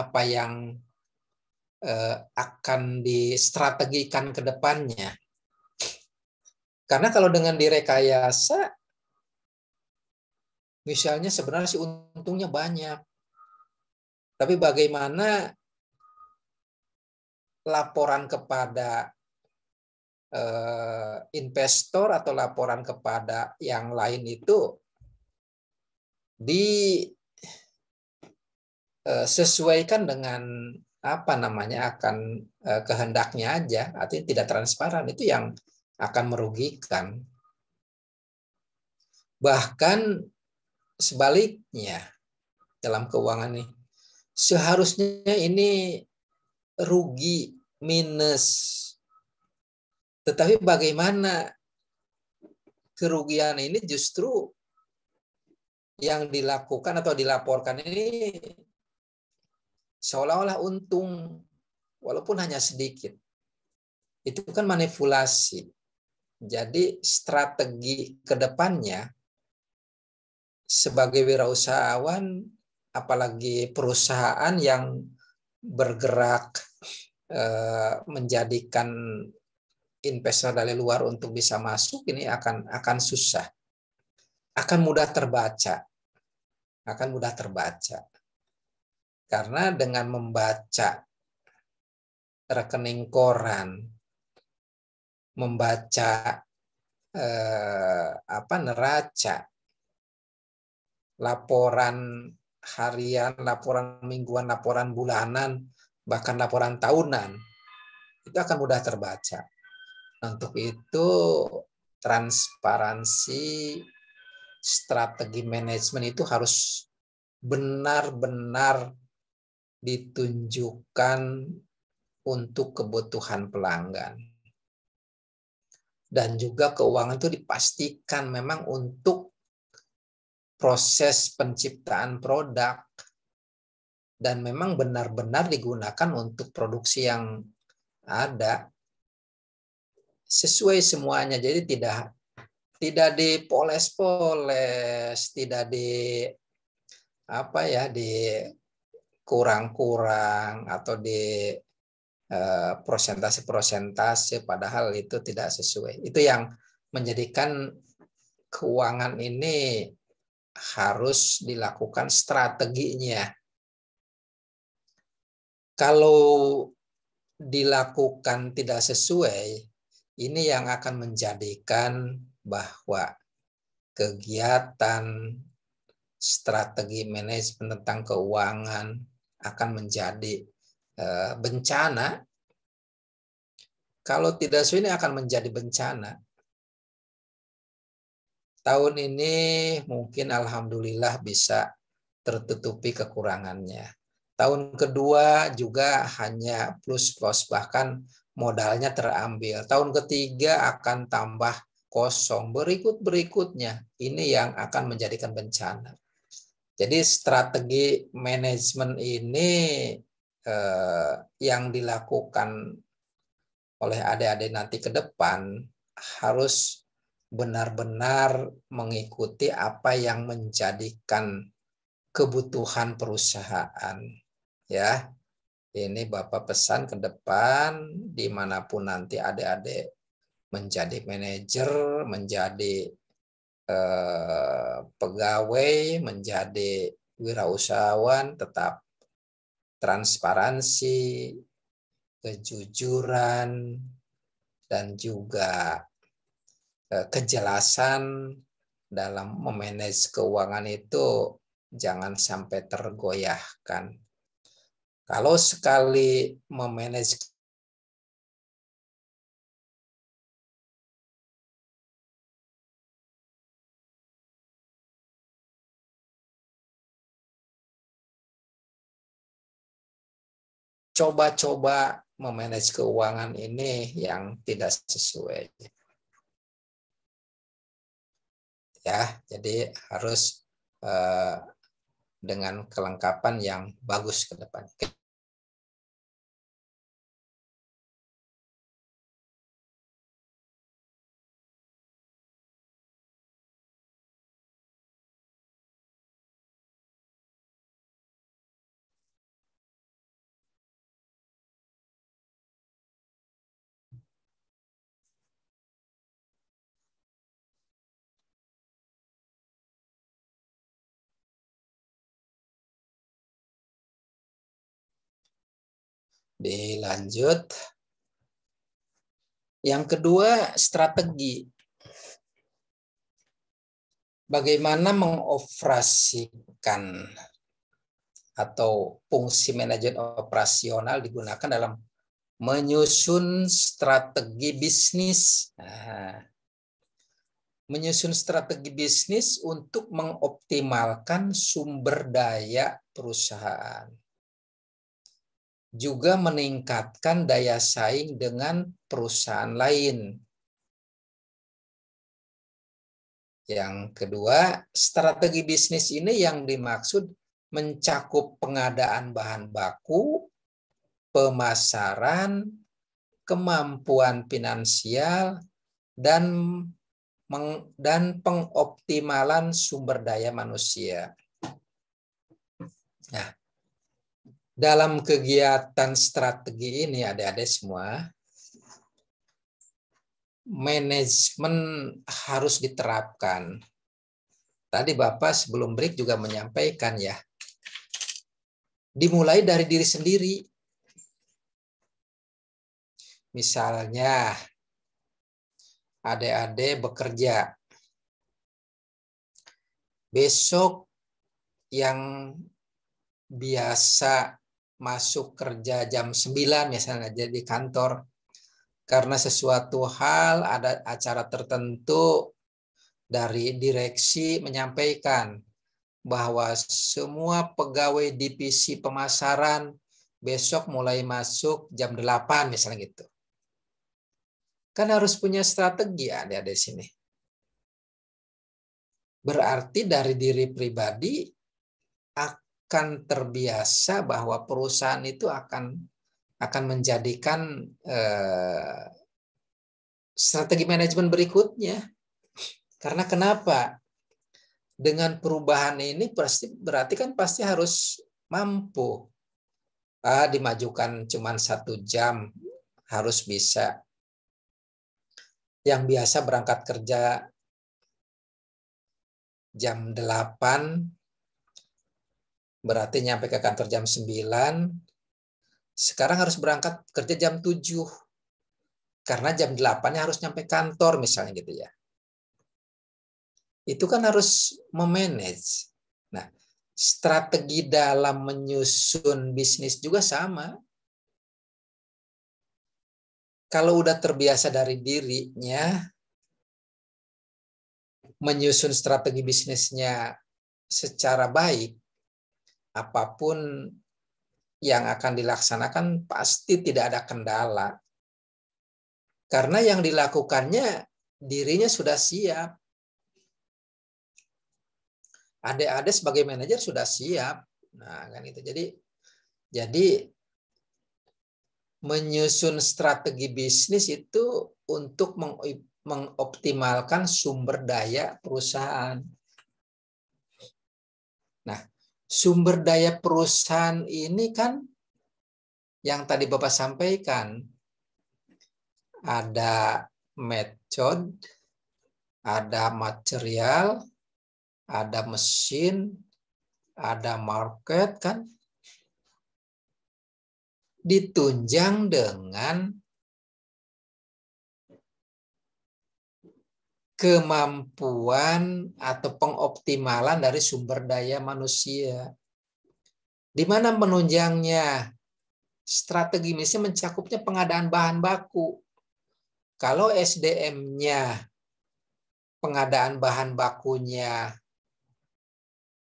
apa yang eh, akan distrategikan ke depannya. Karena kalau dengan direkayasa misalnya sebenarnya sih untungnya banyak. Tapi bagaimana laporan kepada eh, investor atau laporan kepada yang lain itu disesuaikan eh, dengan apa namanya akan eh, kehendaknya aja, atau tidak transparan itu yang akan merugikan. Bahkan sebaliknya dalam keuangan ini seharusnya ini rugi minus tetapi bagaimana kerugian ini justru yang dilakukan atau dilaporkan ini seolah-olah untung walaupun hanya sedikit. Itu kan manipulasi. Jadi strategi kedepannya depannya sebagai wirausahawan apalagi perusahaan yang bergerak eh, menjadikan investor dari luar untuk bisa masuk ini akan akan susah akan mudah terbaca akan mudah terbaca karena dengan membaca rekening koran membaca eh, apa neraca laporan harian, laporan mingguan, laporan bulanan, bahkan laporan tahunan, itu akan mudah terbaca. Untuk itu, transparansi strategi manajemen itu harus benar-benar ditunjukkan untuk kebutuhan pelanggan. Dan juga keuangan itu dipastikan memang untuk proses penciptaan produk dan memang benar-benar digunakan untuk produksi yang ada sesuai semuanya jadi tidak tidak dipoles-poles tidak di apa ya di kurang-kurang atau di eh, prosentase-prosentase padahal itu tidak sesuai itu yang menjadikan keuangan ini harus dilakukan strateginya. Kalau dilakukan tidak sesuai, ini yang akan menjadikan bahwa kegiatan strategi manajemen tentang keuangan akan menjadi eh, bencana. Kalau tidak sesuai ini akan menjadi bencana tahun ini mungkin alhamdulillah bisa tertutupi kekurangannya. Tahun kedua juga hanya plus plus bahkan modalnya terambil. Tahun ketiga akan tambah kosong. Berikut berikutnya ini yang akan menjadikan bencana. Jadi strategi manajemen ini eh, yang dilakukan oleh adik-adik nanti ke depan harus benar-benar mengikuti apa yang menjadikan kebutuhan perusahaan ya ini Bapak pesan ke depan dimanapun nanti adik-adik menjadi manajer menjadi eh, pegawai menjadi wirausahawan tetap transparansi kejujuran dan juga Eh, kejelasan dalam memanage keuangan itu jangan sampai tergoyahkan. Kalau sekali memanage coba-coba memanage keuangan ini yang tidak sesuai ya. Jadi harus eh, dengan kelengkapan yang bagus ke depan. B lanjut. Yang kedua, strategi. Bagaimana mengoperasikan atau fungsi manajemen operasional digunakan dalam menyusun strategi bisnis. Nah, menyusun strategi bisnis untuk mengoptimalkan sumber daya perusahaan juga meningkatkan daya saing dengan perusahaan lain. Yang kedua, strategi bisnis ini yang dimaksud mencakup pengadaan bahan baku, pemasaran, kemampuan finansial, dan dan pengoptimalan sumber daya manusia. Nah, dalam kegiatan strategi ini adik-adik semua manajemen harus diterapkan. Tadi Bapak sebelum break juga menyampaikan ya. Dimulai dari diri sendiri. Misalnya adik-adik bekerja. Besok yang biasa masuk kerja jam 9 misalnya jadi kantor karena sesuatu hal ada acara tertentu dari direksi menyampaikan bahwa semua pegawai divisi pemasaran besok mulai masuk jam 8 misalnya gitu. Kan harus punya strategi ada di sini. Berarti dari diri pribadi akan terbiasa bahwa perusahaan itu akan akan menjadikan eh, strategi manajemen berikutnya. Karena kenapa? Dengan perubahan ini pasti berarti kan pasti harus mampu. Ah, dimajukan cuma satu jam harus bisa. Yang biasa berangkat kerja jam 8 Berarti nyampe ke kantor jam 9. Sekarang harus berangkat kerja jam 7. Karena jam 8 harus nyampe kantor misalnya gitu ya. Itu kan harus memanage. Nah, strategi dalam menyusun bisnis juga sama. Kalau udah terbiasa dari dirinya, menyusun strategi bisnisnya secara baik, apapun yang akan dilaksanakan pasti tidak ada kendala. Karena yang dilakukannya dirinya sudah siap. adik-adik sebagai manajer sudah siap. Nah, kan itu. Jadi jadi menyusun strategi bisnis itu untuk mengoptimalkan sumber daya perusahaan sumber daya perusahaan ini kan yang tadi Bapak sampaikan ada metode, ada material, ada mesin, ada market kan ditunjang dengan kemampuan atau pengoptimalan dari sumber daya manusia. Di mana menunjangnya? Strategi misi mencakupnya pengadaan bahan baku. Kalau SDM-nya, pengadaan bahan bakunya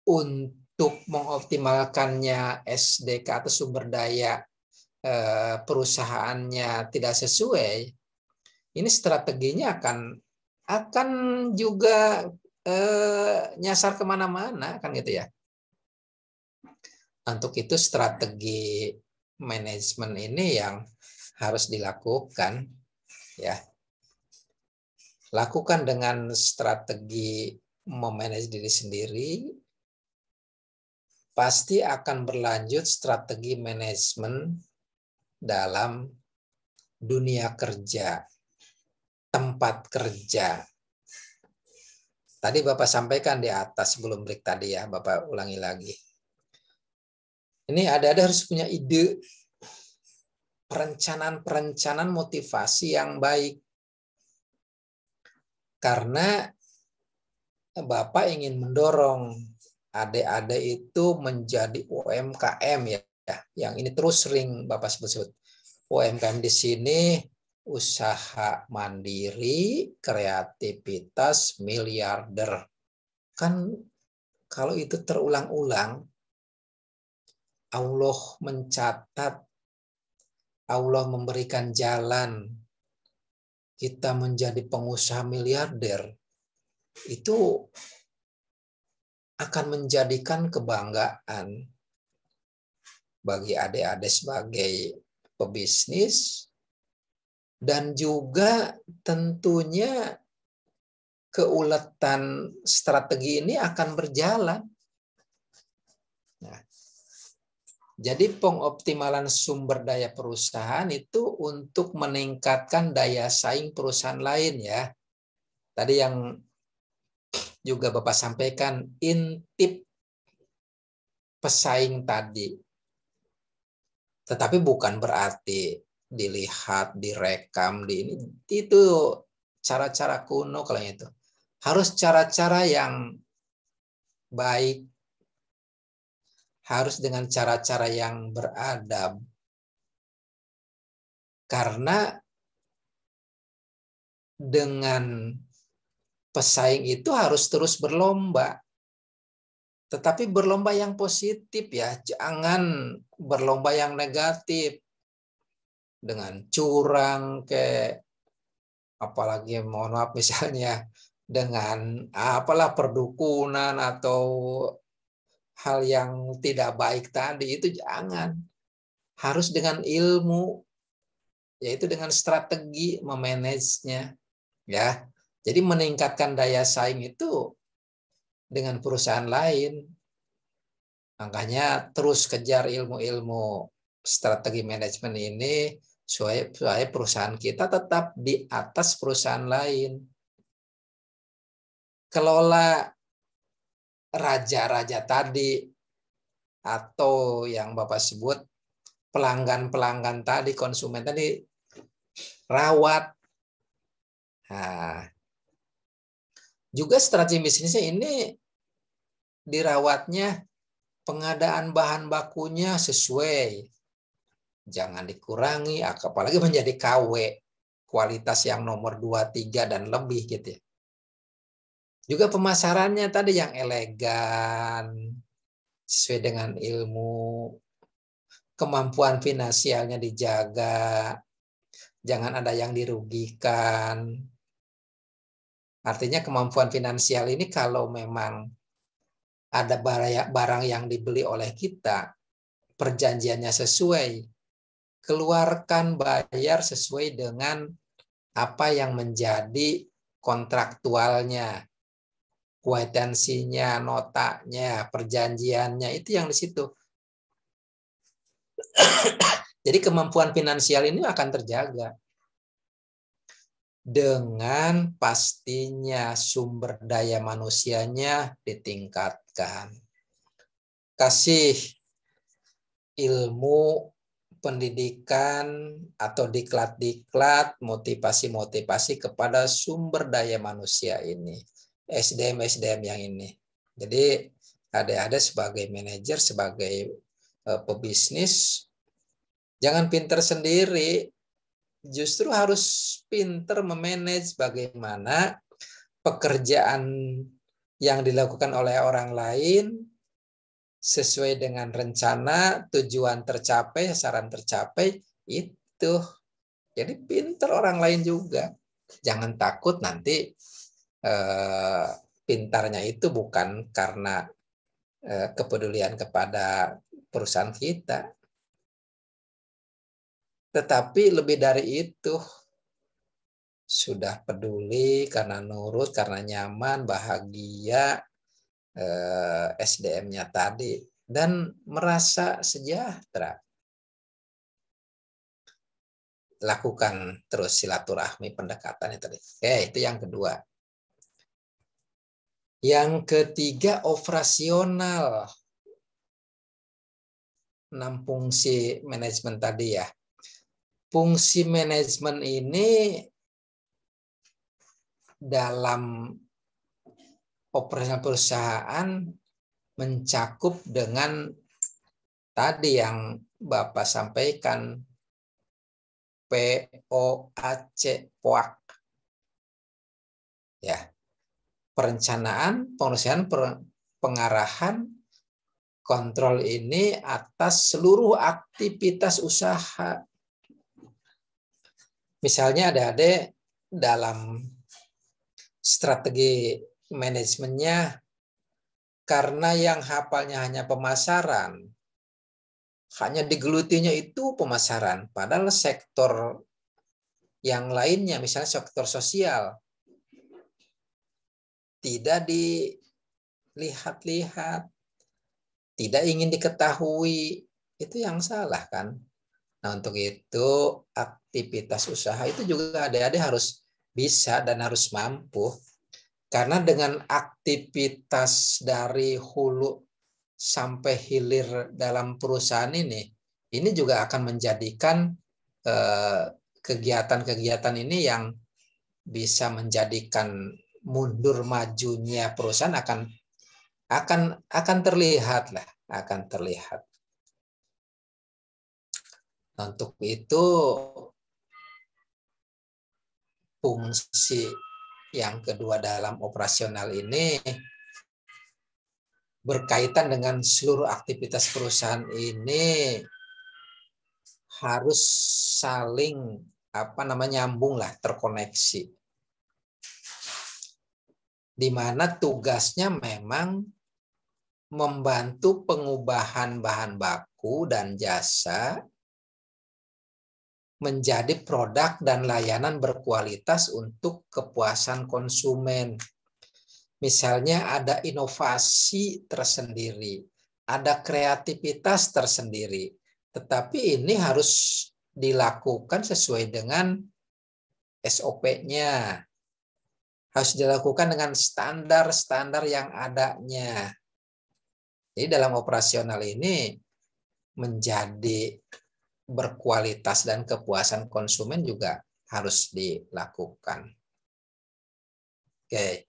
untuk mengoptimalkannya SDK atau sumber daya eh, perusahaannya tidak sesuai, ini strateginya akan akan juga eh, nyasar kemana-mana kan gitu ya. Untuk itu strategi manajemen ini yang harus dilakukan ya. Lakukan dengan strategi memanage diri sendiri pasti akan berlanjut strategi manajemen dalam dunia kerja tempat kerja. Tadi Bapak sampaikan di atas sebelum break tadi ya, Bapak ulangi lagi. Ini ada-ada harus punya ide perencanaan-perencanaan motivasi yang baik. Karena Bapak ingin mendorong adik-adik itu menjadi UMKM ya. Yang ini terus sering Bapak sebut-sebut. UMKM di sini, usaha mandiri, kreativitas miliarder. Kan kalau itu terulang-ulang, Allah mencatat, Allah memberikan jalan, kita menjadi pengusaha miliarder, itu akan menjadikan kebanggaan bagi adik-adik sebagai pebisnis, dan juga tentunya keuletan strategi ini akan berjalan. Nah, jadi pengoptimalan sumber daya perusahaan itu untuk meningkatkan daya saing perusahaan lain ya. Tadi yang juga Bapak sampaikan intip pesaing tadi. Tetapi bukan berarti dilihat, direkam, di ini itu cara-cara kuno kalau itu. Harus cara-cara yang baik. Harus dengan cara-cara yang beradab. Karena dengan pesaing itu harus terus berlomba. Tetapi berlomba yang positif ya, jangan berlomba yang negatif dengan curang ke apalagi mohon maaf misalnya dengan ah, apalah perdukunan atau hal yang tidak baik tadi itu jangan harus dengan ilmu yaitu dengan strategi memanagenya ya jadi meningkatkan daya saing itu dengan perusahaan lain makanya terus kejar ilmu-ilmu strategi manajemen ini supaya, perusahaan kita tetap di atas perusahaan lain. Kelola raja-raja tadi atau yang Bapak sebut pelanggan-pelanggan tadi, konsumen tadi rawat. Nah, juga strategi bisnisnya ini dirawatnya pengadaan bahan bakunya sesuai jangan dikurangi, apalagi menjadi KW kualitas yang nomor 2, 3 dan lebih gitu ya. Juga pemasarannya tadi yang elegan, sesuai dengan ilmu, kemampuan finansialnya dijaga, jangan ada yang dirugikan. Artinya kemampuan finansial ini kalau memang ada barang yang dibeli oleh kita, perjanjiannya sesuai, keluarkan bayar sesuai dengan apa yang menjadi kontraktualnya, kuitansinya, notanya, perjanjiannya, itu yang di situ. Jadi kemampuan finansial ini akan terjaga. Dengan pastinya sumber daya manusianya ditingkatkan. Kasih ilmu pendidikan atau diklat-diklat motivasi-motivasi kepada sumber daya manusia ini SDM SDM yang ini jadi ada-ada sebagai manajer sebagai e, pebisnis jangan pinter sendiri justru harus pinter memanage bagaimana pekerjaan yang dilakukan oleh orang lain sesuai dengan rencana, tujuan tercapai, saran tercapai, itu. Jadi pinter orang lain juga. Jangan takut nanti eh, pintarnya itu bukan karena eh, kepedulian kepada perusahaan kita. Tetapi lebih dari itu, sudah peduli karena nurut, karena nyaman, bahagia, Eh, SDM-nya tadi dan merasa sejahtera. Lakukan terus silaturahmi pendekatan itu. Oke, itu yang kedua. Yang ketiga operasional. Enam fungsi manajemen tadi ya. Fungsi manajemen ini dalam operasional perusahaan mencakup dengan tadi yang Bapak sampaikan POAC POAC ya perencanaan pengurusan pengarahan kontrol ini atas seluruh aktivitas usaha misalnya ada ada dalam strategi manajemennya karena yang hafalnya hanya pemasaran, hanya digelutinya itu pemasaran. Padahal sektor yang lainnya, misalnya sektor sosial, tidak dilihat-lihat, tidak ingin diketahui, itu yang salah kan? Nah untuk itu aktivitas usaha itu juga ada adik harus bisa dan harus mampu karena dengan aktivitas dari hulu sampai hilir dalam perusahaan ini, ini juga akan menjadikan eh, kegiatan-kegiatan ini yang bisa menjadikan mundur majunya perusahaan akan akan akan terlihat lah akan terlihat untuk itu fungsi yang kedua dalam operasional ini berkaitan dengan seluruh aktivitas perusahaan ini harus saling apa namanya nyambung lah terkoneksi di mana tugasnya memang membantu pengubahan bahan baku dan jasa menjadi produk dan layanan berkualitas untuk kepuasan konsumen. Misalnya ada inovasi tersendiri, ada kreativitas tersendiri. Tetapi ini harus dilakukan sesuai dengan SOP-nya. Harus dilakukan dengan standar-standar yang adanya. Jadi dalam operasional ini menjadi berkualitas dan kepuasan konsumen juga harus dilakukan. Oke.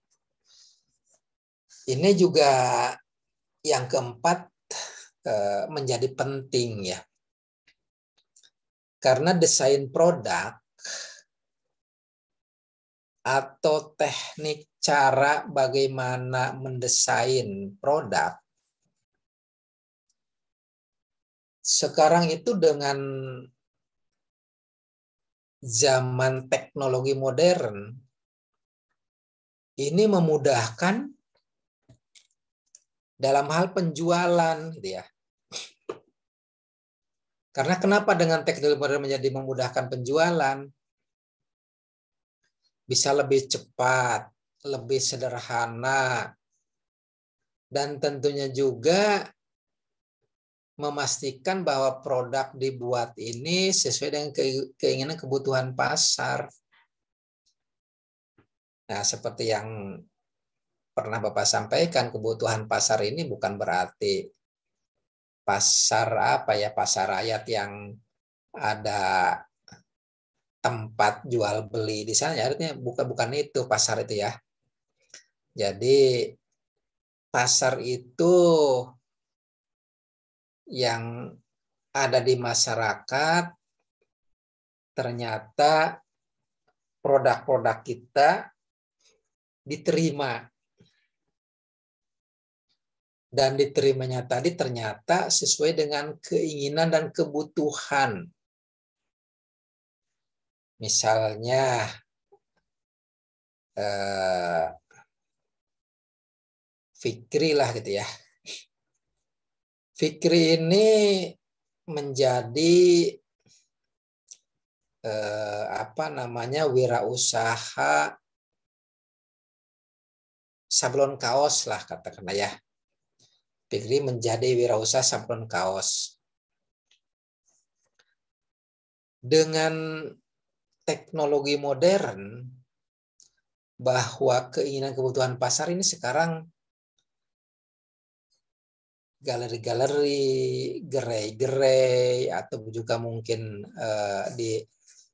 Ini juga yang keempat eh, menjadi penting ya. Karena desain produk atau teknik cara bagaimana mendesain produk sekarang itu dengan zaman teknologi modern ini memudahkan dalam hal penjualan gitu ya. Karena kenapa dengan teknologi modern menjadi memudahkan penjualan? Bisa lebih cepat, lebih sederhana, dan tentunya juga memastikan bahwa produk dibuat ini sesuai dengan keinginan kebutuhan pasar. Nah, seperti yang pernah Bapak sampaikan, kebutuhan pasar ini bukan berarti pasar apa ya, pasar rakyat yang ada tempat jual beli di sana. Ya, artinya bukan bukan itu pasar itu ya. Jadi pasar itu yang ada di masyarakat ternyata produk-produk kita diterima. Dan diterimanya tadi ternyata sesuai dengan keinginan dan kebutuhan. Misalnya, eh, Fikri lah gitu ya, Fikri ini menjadi eh, apa namanya wirausaha sablon kaos lah katakanlah ya. Fikri menjadi wirausaha sablon kaos. Dengan teknologi modern bahwa keinginan kebutuhan pasar ini sekarang galeri-galeri, gerai-gerai, atau juga mungkin uh, di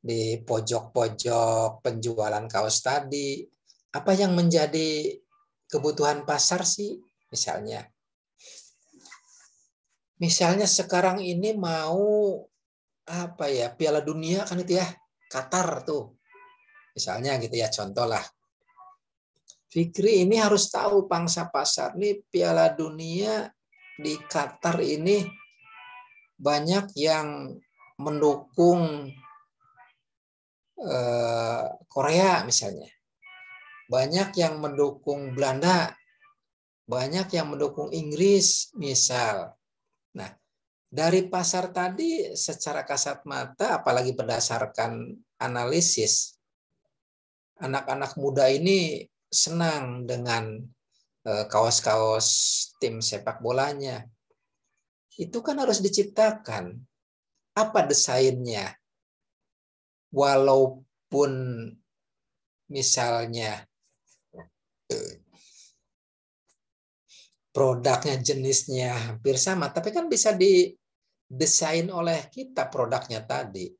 di pojok-pojok penjualan kaos tadi, apa yang menjadi kebutuhan pasar sih? Misalnya, misalnya sekarang ini mau apa ya Piala Dunia kan itu ya Qatar tuh, misalnya gitu ya contoh lah. Fikri ini harus tahu pangsa pasar nih Piala Dunia di Qatar ini banyak yang mendukung eh, Korea misalnya, banyak yang mendukung Belanda, banyak yang mendukung Inggris misal. Nah, dari pasar tadi secara kasat mata apalagi berdasarkan analisis anak-anak muda ini senang dengan Eh, kaos-kaos tim sepak bolanya. Itu kan harus diciptakan. Apa desainnya? Walaupun misalnya eh, produknya jenisnya hampir sama, tapi kan bisa didesain oleh kita produknya tadi.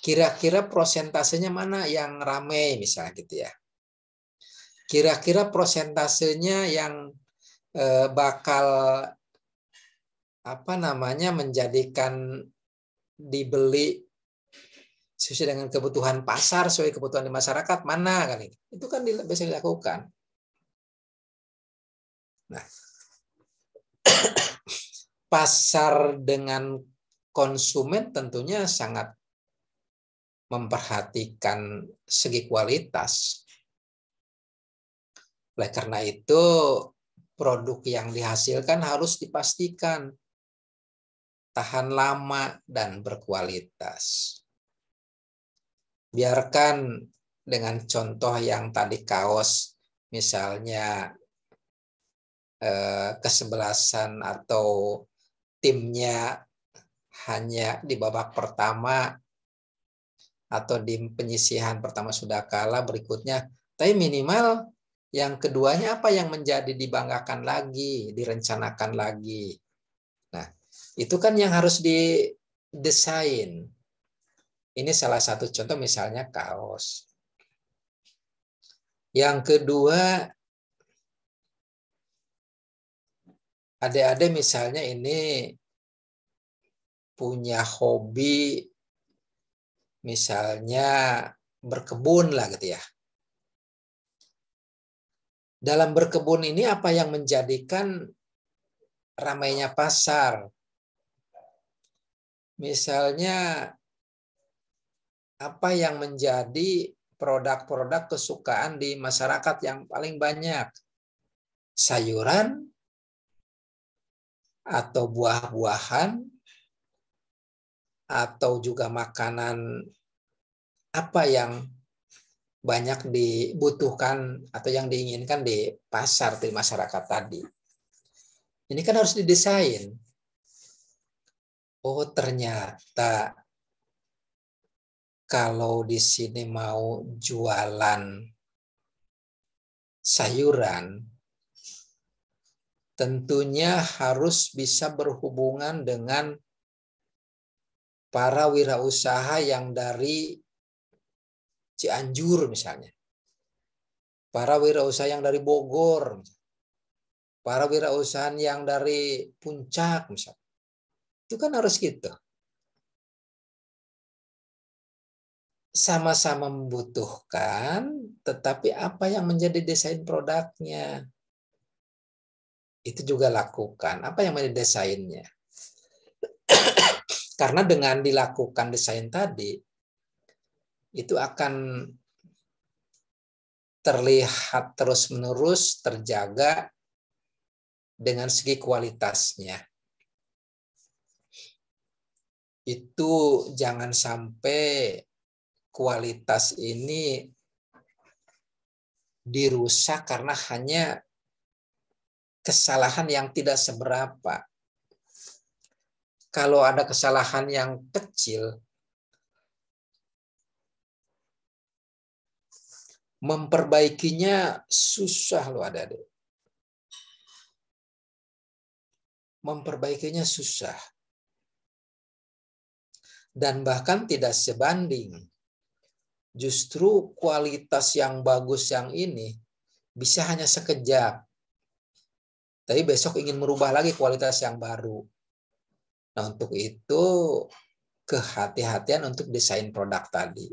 Kira-kira prosentasenya mana yang ramai misalnya gitu ya kira-kira prosentasenya yang eh, bakal apa namanya menjadikan dibeli sesuai dengan kebutuhan pasar, sesuai kebutuhan di masyarakat mana kali itu kan bisa dilakukan. Nah, pasar dengan konsumen tentunya sangat memperhatikan segi kualitas. Oleh karena itu, produk yang dihasilkan harus dipastikan tahan lama dan berkualitas. Biarkan dengan contoh yang tadi kaos, misalnya eh, kesebelasan atau timnya hanya di babak pertama atau di penyisihan pertama sudah kalah berikutnya tapi minimal yang keduanya apa yang menjadi dibanggakan lagi, direncanakan lagi. Nah, itu kan yang harus didesain. Ini salah satu contoh misalnya kaos. Yang kedua, adik-adik misalnya ini punya hobi misalnya berkebun lah gitu ya dalam berkebun ini apa yang menjadikan ramainya pasar? Misalnya apa yang menjadi produk-produk kesukaan di masyarakat yang paling banyak? Sayuran atau buah-buahan atau juga makanan apa yang banyak dibutuhkan atau yang diinginkan di pasar di masyarakat tadi. Ini kan harus didesain. Oh, ternyata kalau di sini mau jualan sayuran tentunya harus bisa berhubungan dengan para wirausaha yang dari Cianjur misalnya. Para wirausaha yang dari Bogor, para wirausaha yang dari Puncak misalnya. Itu kan harus gitu. Sama-sama membutuhkan, tetapi apa yang menjadi desain produknya itu juga lakukan. Apa yang menjadi desainnya? Karena dengan dilakukan desain tadi, itu akan terlihat terus-menerus terjaga dengan segi kualitasnya. Itu jangan sampai kualitas ini dirusak karena hanya kesalahan yang tidak seberapa. Kalau ada kesalahan yang kecil, memperbaikinya susah loh ada deh, Memperbaikinya susah. Dan bahkan tidak sebanding. Justru kualitas yang bagus yang ini bisa hanya sekejap. Tapi besok ingin merubah lagi kualitas yang baru. Nah untuk itu kehati-hatian untuk desain produk tadi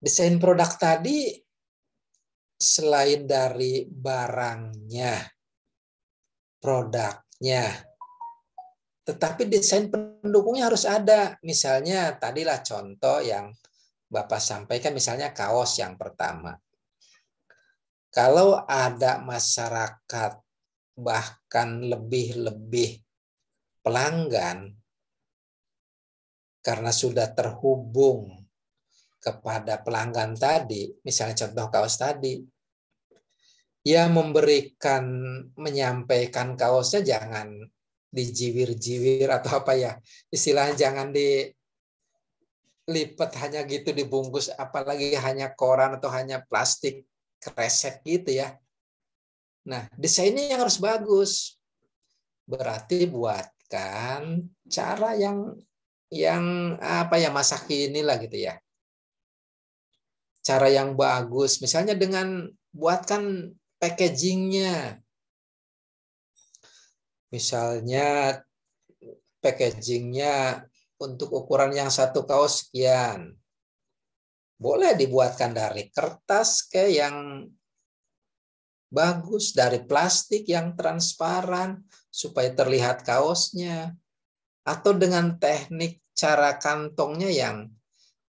desain produk tadi selain dari barangnya, produknya, tetapi desain pendukungnya harus ada. Misalnya tadilah contoh yang Bapak sampaikan misalnya kaos yang pertama. Kalau ada masyarakat bahkan lebih-lebih pelanggan karena sudah terhubung kepada pelanggan tadi, misalnya contoh kaos tadi, ya memberikan, menyampaikan kaosnya jangan dijiwir-jiwir atau apa ya, istilahnya jangan dilipat hanya gitu dibungkus, apalagi hanya koran atau hanya plastik kresek gitu ya. Nah, desainnya yang harus bagus. Berarti buatkan cara yang yang apa ya masa kini lah gitu ya cara yang bagus. Misalnya dengan buatkan packagingnya. Misalnya packagingnya untuk ukuran yang satu kaos sekian. Boleh dibuatkan dari kertas ke yang bagus, dari plastik yang transparan supaya terlihat kaosnya. Atau dengan teknik cara kantongnya yang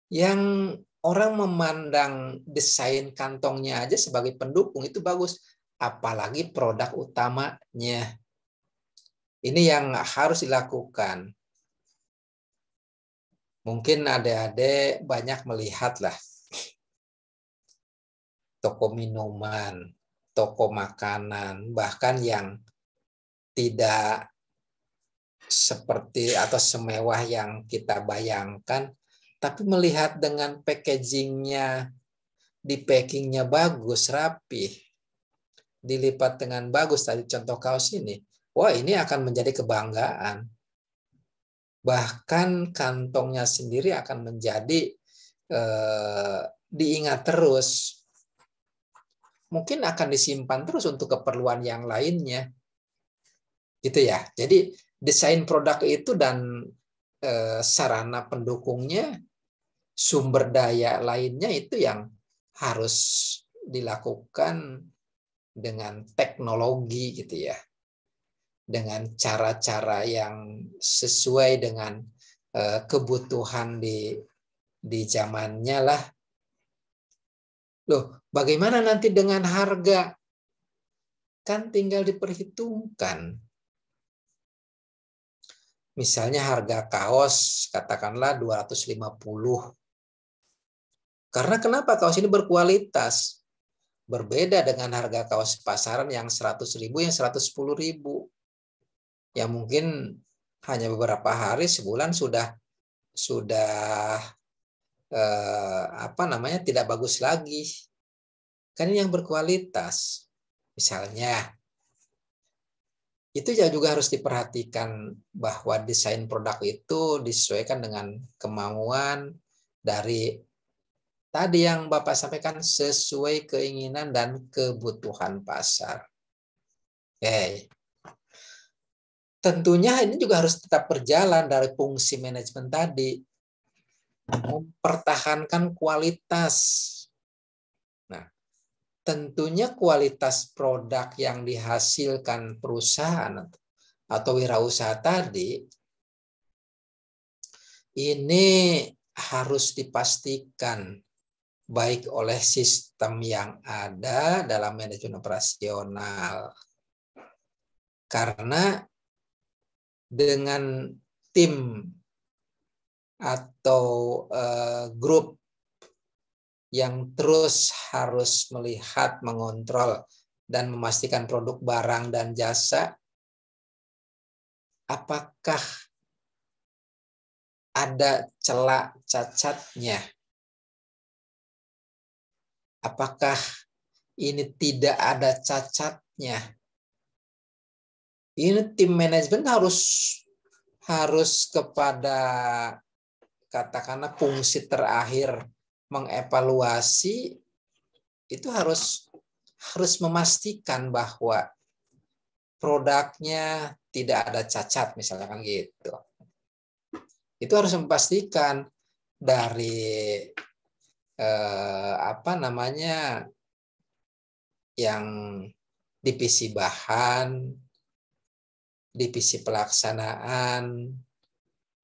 yang orang memandang desain kantongnya aja sebagai pendukung itu bagus, apalagi produk utamanya. Ini yang harus dilakukan. Mungkin ada-ada banyak melihat lah toko minuman, toko makanan, bahkan yang tidak seperti atau semewah yang kita bayangkan tapi melihat dengan packagingnya, di packingnya bagus, rapi, dilipat dengan bagus tadi contoh kaos ini, wah ini akan menjadi kebanggaan. Bahkan kantongnya sendiri akan menjadi eh, diingat terus. Mungkin akan disimpan terus untuk keperluan yang lainnya. Gitu ya. Jadi desain produk itu dan eh, sarana pendukungnya sumber daya lainnya itu yang harus dilakukan dengan teknologi gitu ya dengan cara-cara yang sesuai dengan eh, kebutuhan di di zamannya lah. Loh, bagaimana nanti dengan harga? Kan tinggal diperhitungkan. Misalnya harga kaos katakanlah 250 karena kenapa kaos ini berkualitas? Berbeda dengan harga kaos pasaran yang 100.000 ribu, yang 110.000. Yang mungkin hanya beberapa hari, sebulan sudah sudah eh, apa namanya tidak bagus lagi. Kan yang berkualitas. Misalnya, itu ya juga harus diperhatikan bahwa desain produk itu disesuaikan dengan kemauan dari Tadi yang Bapak sampaikan sesuai keinginan dan kebutuhan pasar. Oke. Okay. Tentunya ini juga harus tetap berjalan dari fungsi manajemen tadi. Mempertahankan kualitas. Nah, tentunya kualitas produk yang dihasilkan perusahaan atau wirausaha tadi ini harus dipastikan baik oleh sistem yang ada dalam manajemen operasional. Karena dengan tim atau uh, grup yang terus harus melihat, mengontrol, dan memastikan produk barang dan jasa, apakah ada celah cacatnya apakah ini tidak ada cacatnya. Ini tim manajemen harus harus kepada katakanlah fungsi terakhir mengevaluasi itu harus harus memastikan bahwa produknya tidak ada cacat misalnya gitu. Itu harus memastikan dari eh, apa namanya yang divisi bahan, divisi pelaksanaan,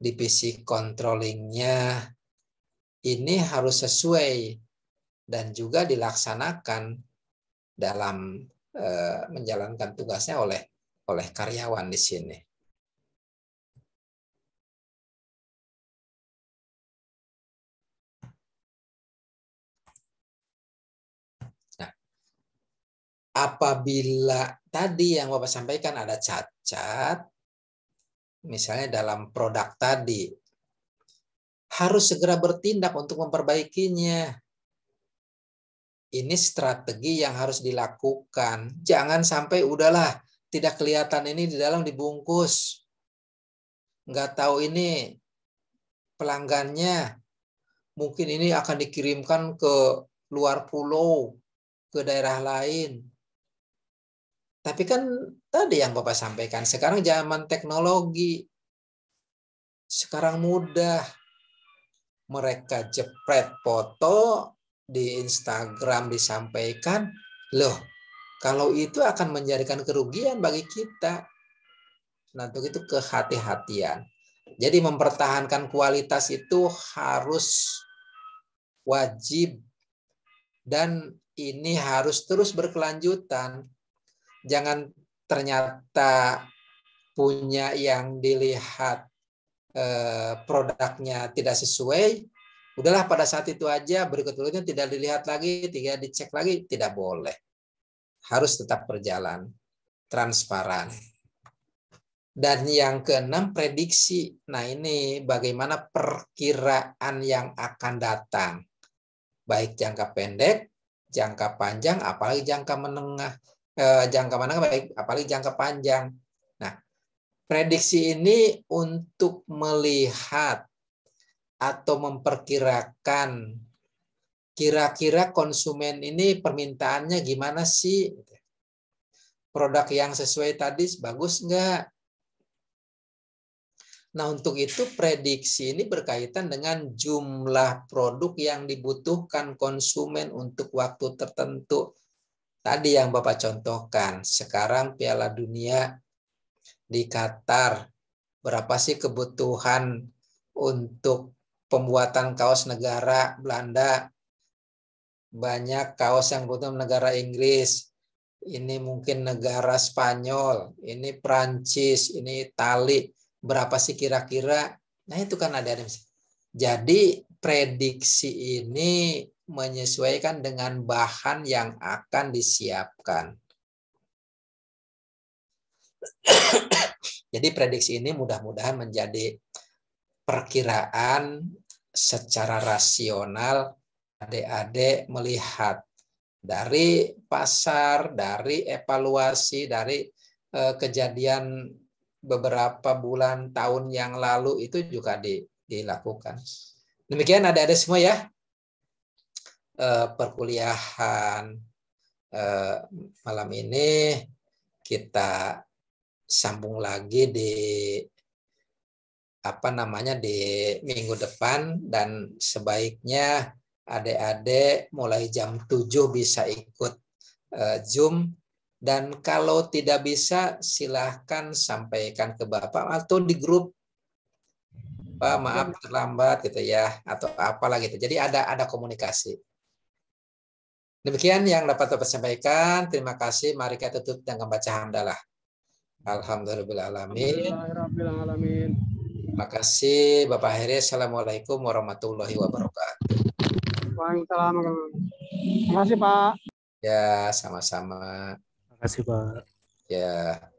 divisi controllingnya ini harus sesuai dan juga dilaksanakan dalam eh, menjalankan tugasnya oleh oleh karyawan di sini. apabila tadi yang Bapak sampaikan ada cacat, misalnya dalam produk tadi, harus segera bertindak untuk memperbaikinya. Ini strategi yang harus dilakukan. Jangan sampai udahlah tidak kelihatan ini di dalam dibungkus. Nggak tahu ini pelanggannya. Mungkin ini akan dikirimkan ke luar pulau, ke daerah lain tapi kan tadi yang Bapak sampaikan, sekarang zaman teknologi, sekarang mudah. Mereka jepret foto di Instagram disampaikan, loh, kalau itu akan menjadikan kerugian bagi kita. Nah, untuk itu kehati-hatian. Jadi mempertahankan kualitas itu harus wajib dan ini harus terus berkelanjutan jangan ternyata punya yang dilihat eh, produknya tidak sesuai, udahlah pada saat itu aja berikut berikutnya tidak dilihat lagi, tidak dicek lagi, tidak boleh. Harus tetap berjalan transparan. Dan yang keenam prediksi. Nah, ini bagaimana perkiraan yang akan datang. Baik jangka pendek, jangka panjang, apalagi jangka menengah Eh, jangka menengah baik apalagi jangka panjang. Nah, prediksi ini untuk melihat atau memperkirakan kira-kira konsumen ini permintaannya gimana sih? Produk yang sesuai tadi bagus nggak? Nah, untuk itu prediksi ini berkaitan dengan jumlah produk yang dibutuhkan konsumen untuk waktu tertentu. Tadi yang Bapak contohkan, sekarang Piala Dunia di Qatar, berapa sih kebutuhan untuk pembuatan kaos negara Belanda? Banyak kaos yang butuh negara Inggris, ini mungkin negara Spanyol, ini Prancis, ini Itali. Berapa sih kira-kira? Nah itu kan ada, ada Jadi prediksi ini menyesuaikan dengan bahan yang akan disiapkan. Jadi prediksi ini mudah-mudahan menjadi perkiraan secara rasional adik-adik melihat dari pasar, dari evaluasi, dari eh, kejadian beberapa bulan tahun yang lalu itu juga dilakukan. Demikian ada-ada semua ya. Eh, perkuliahan eh, malam ini kita sambung lagi di apa namanya di minggu depan dan sebaiknya adik-adik mulai jam 7 bisa ikut eh, Zoom dan kalau tidak bisa silahkan sampaikan ke Bapak atau di grup Pak maaf terlambat gitu ya atau apalah gitu. Jadi ada ada komunikasi. Demikian yang dapat saya sampaikan. Terima kasih. Mari kita tutup dengan bacaan dalah. Alhamdulillahirrahmanirrahim. Alhamdulillahirobbilalamin. Terima kasih Bapak Heri. Assalamualaikum warahmatullahi wabarakatuh. Waalaikumsalam. Terima kasih Pak. Ya, sama-sama. Terima kasih Pak. Ya.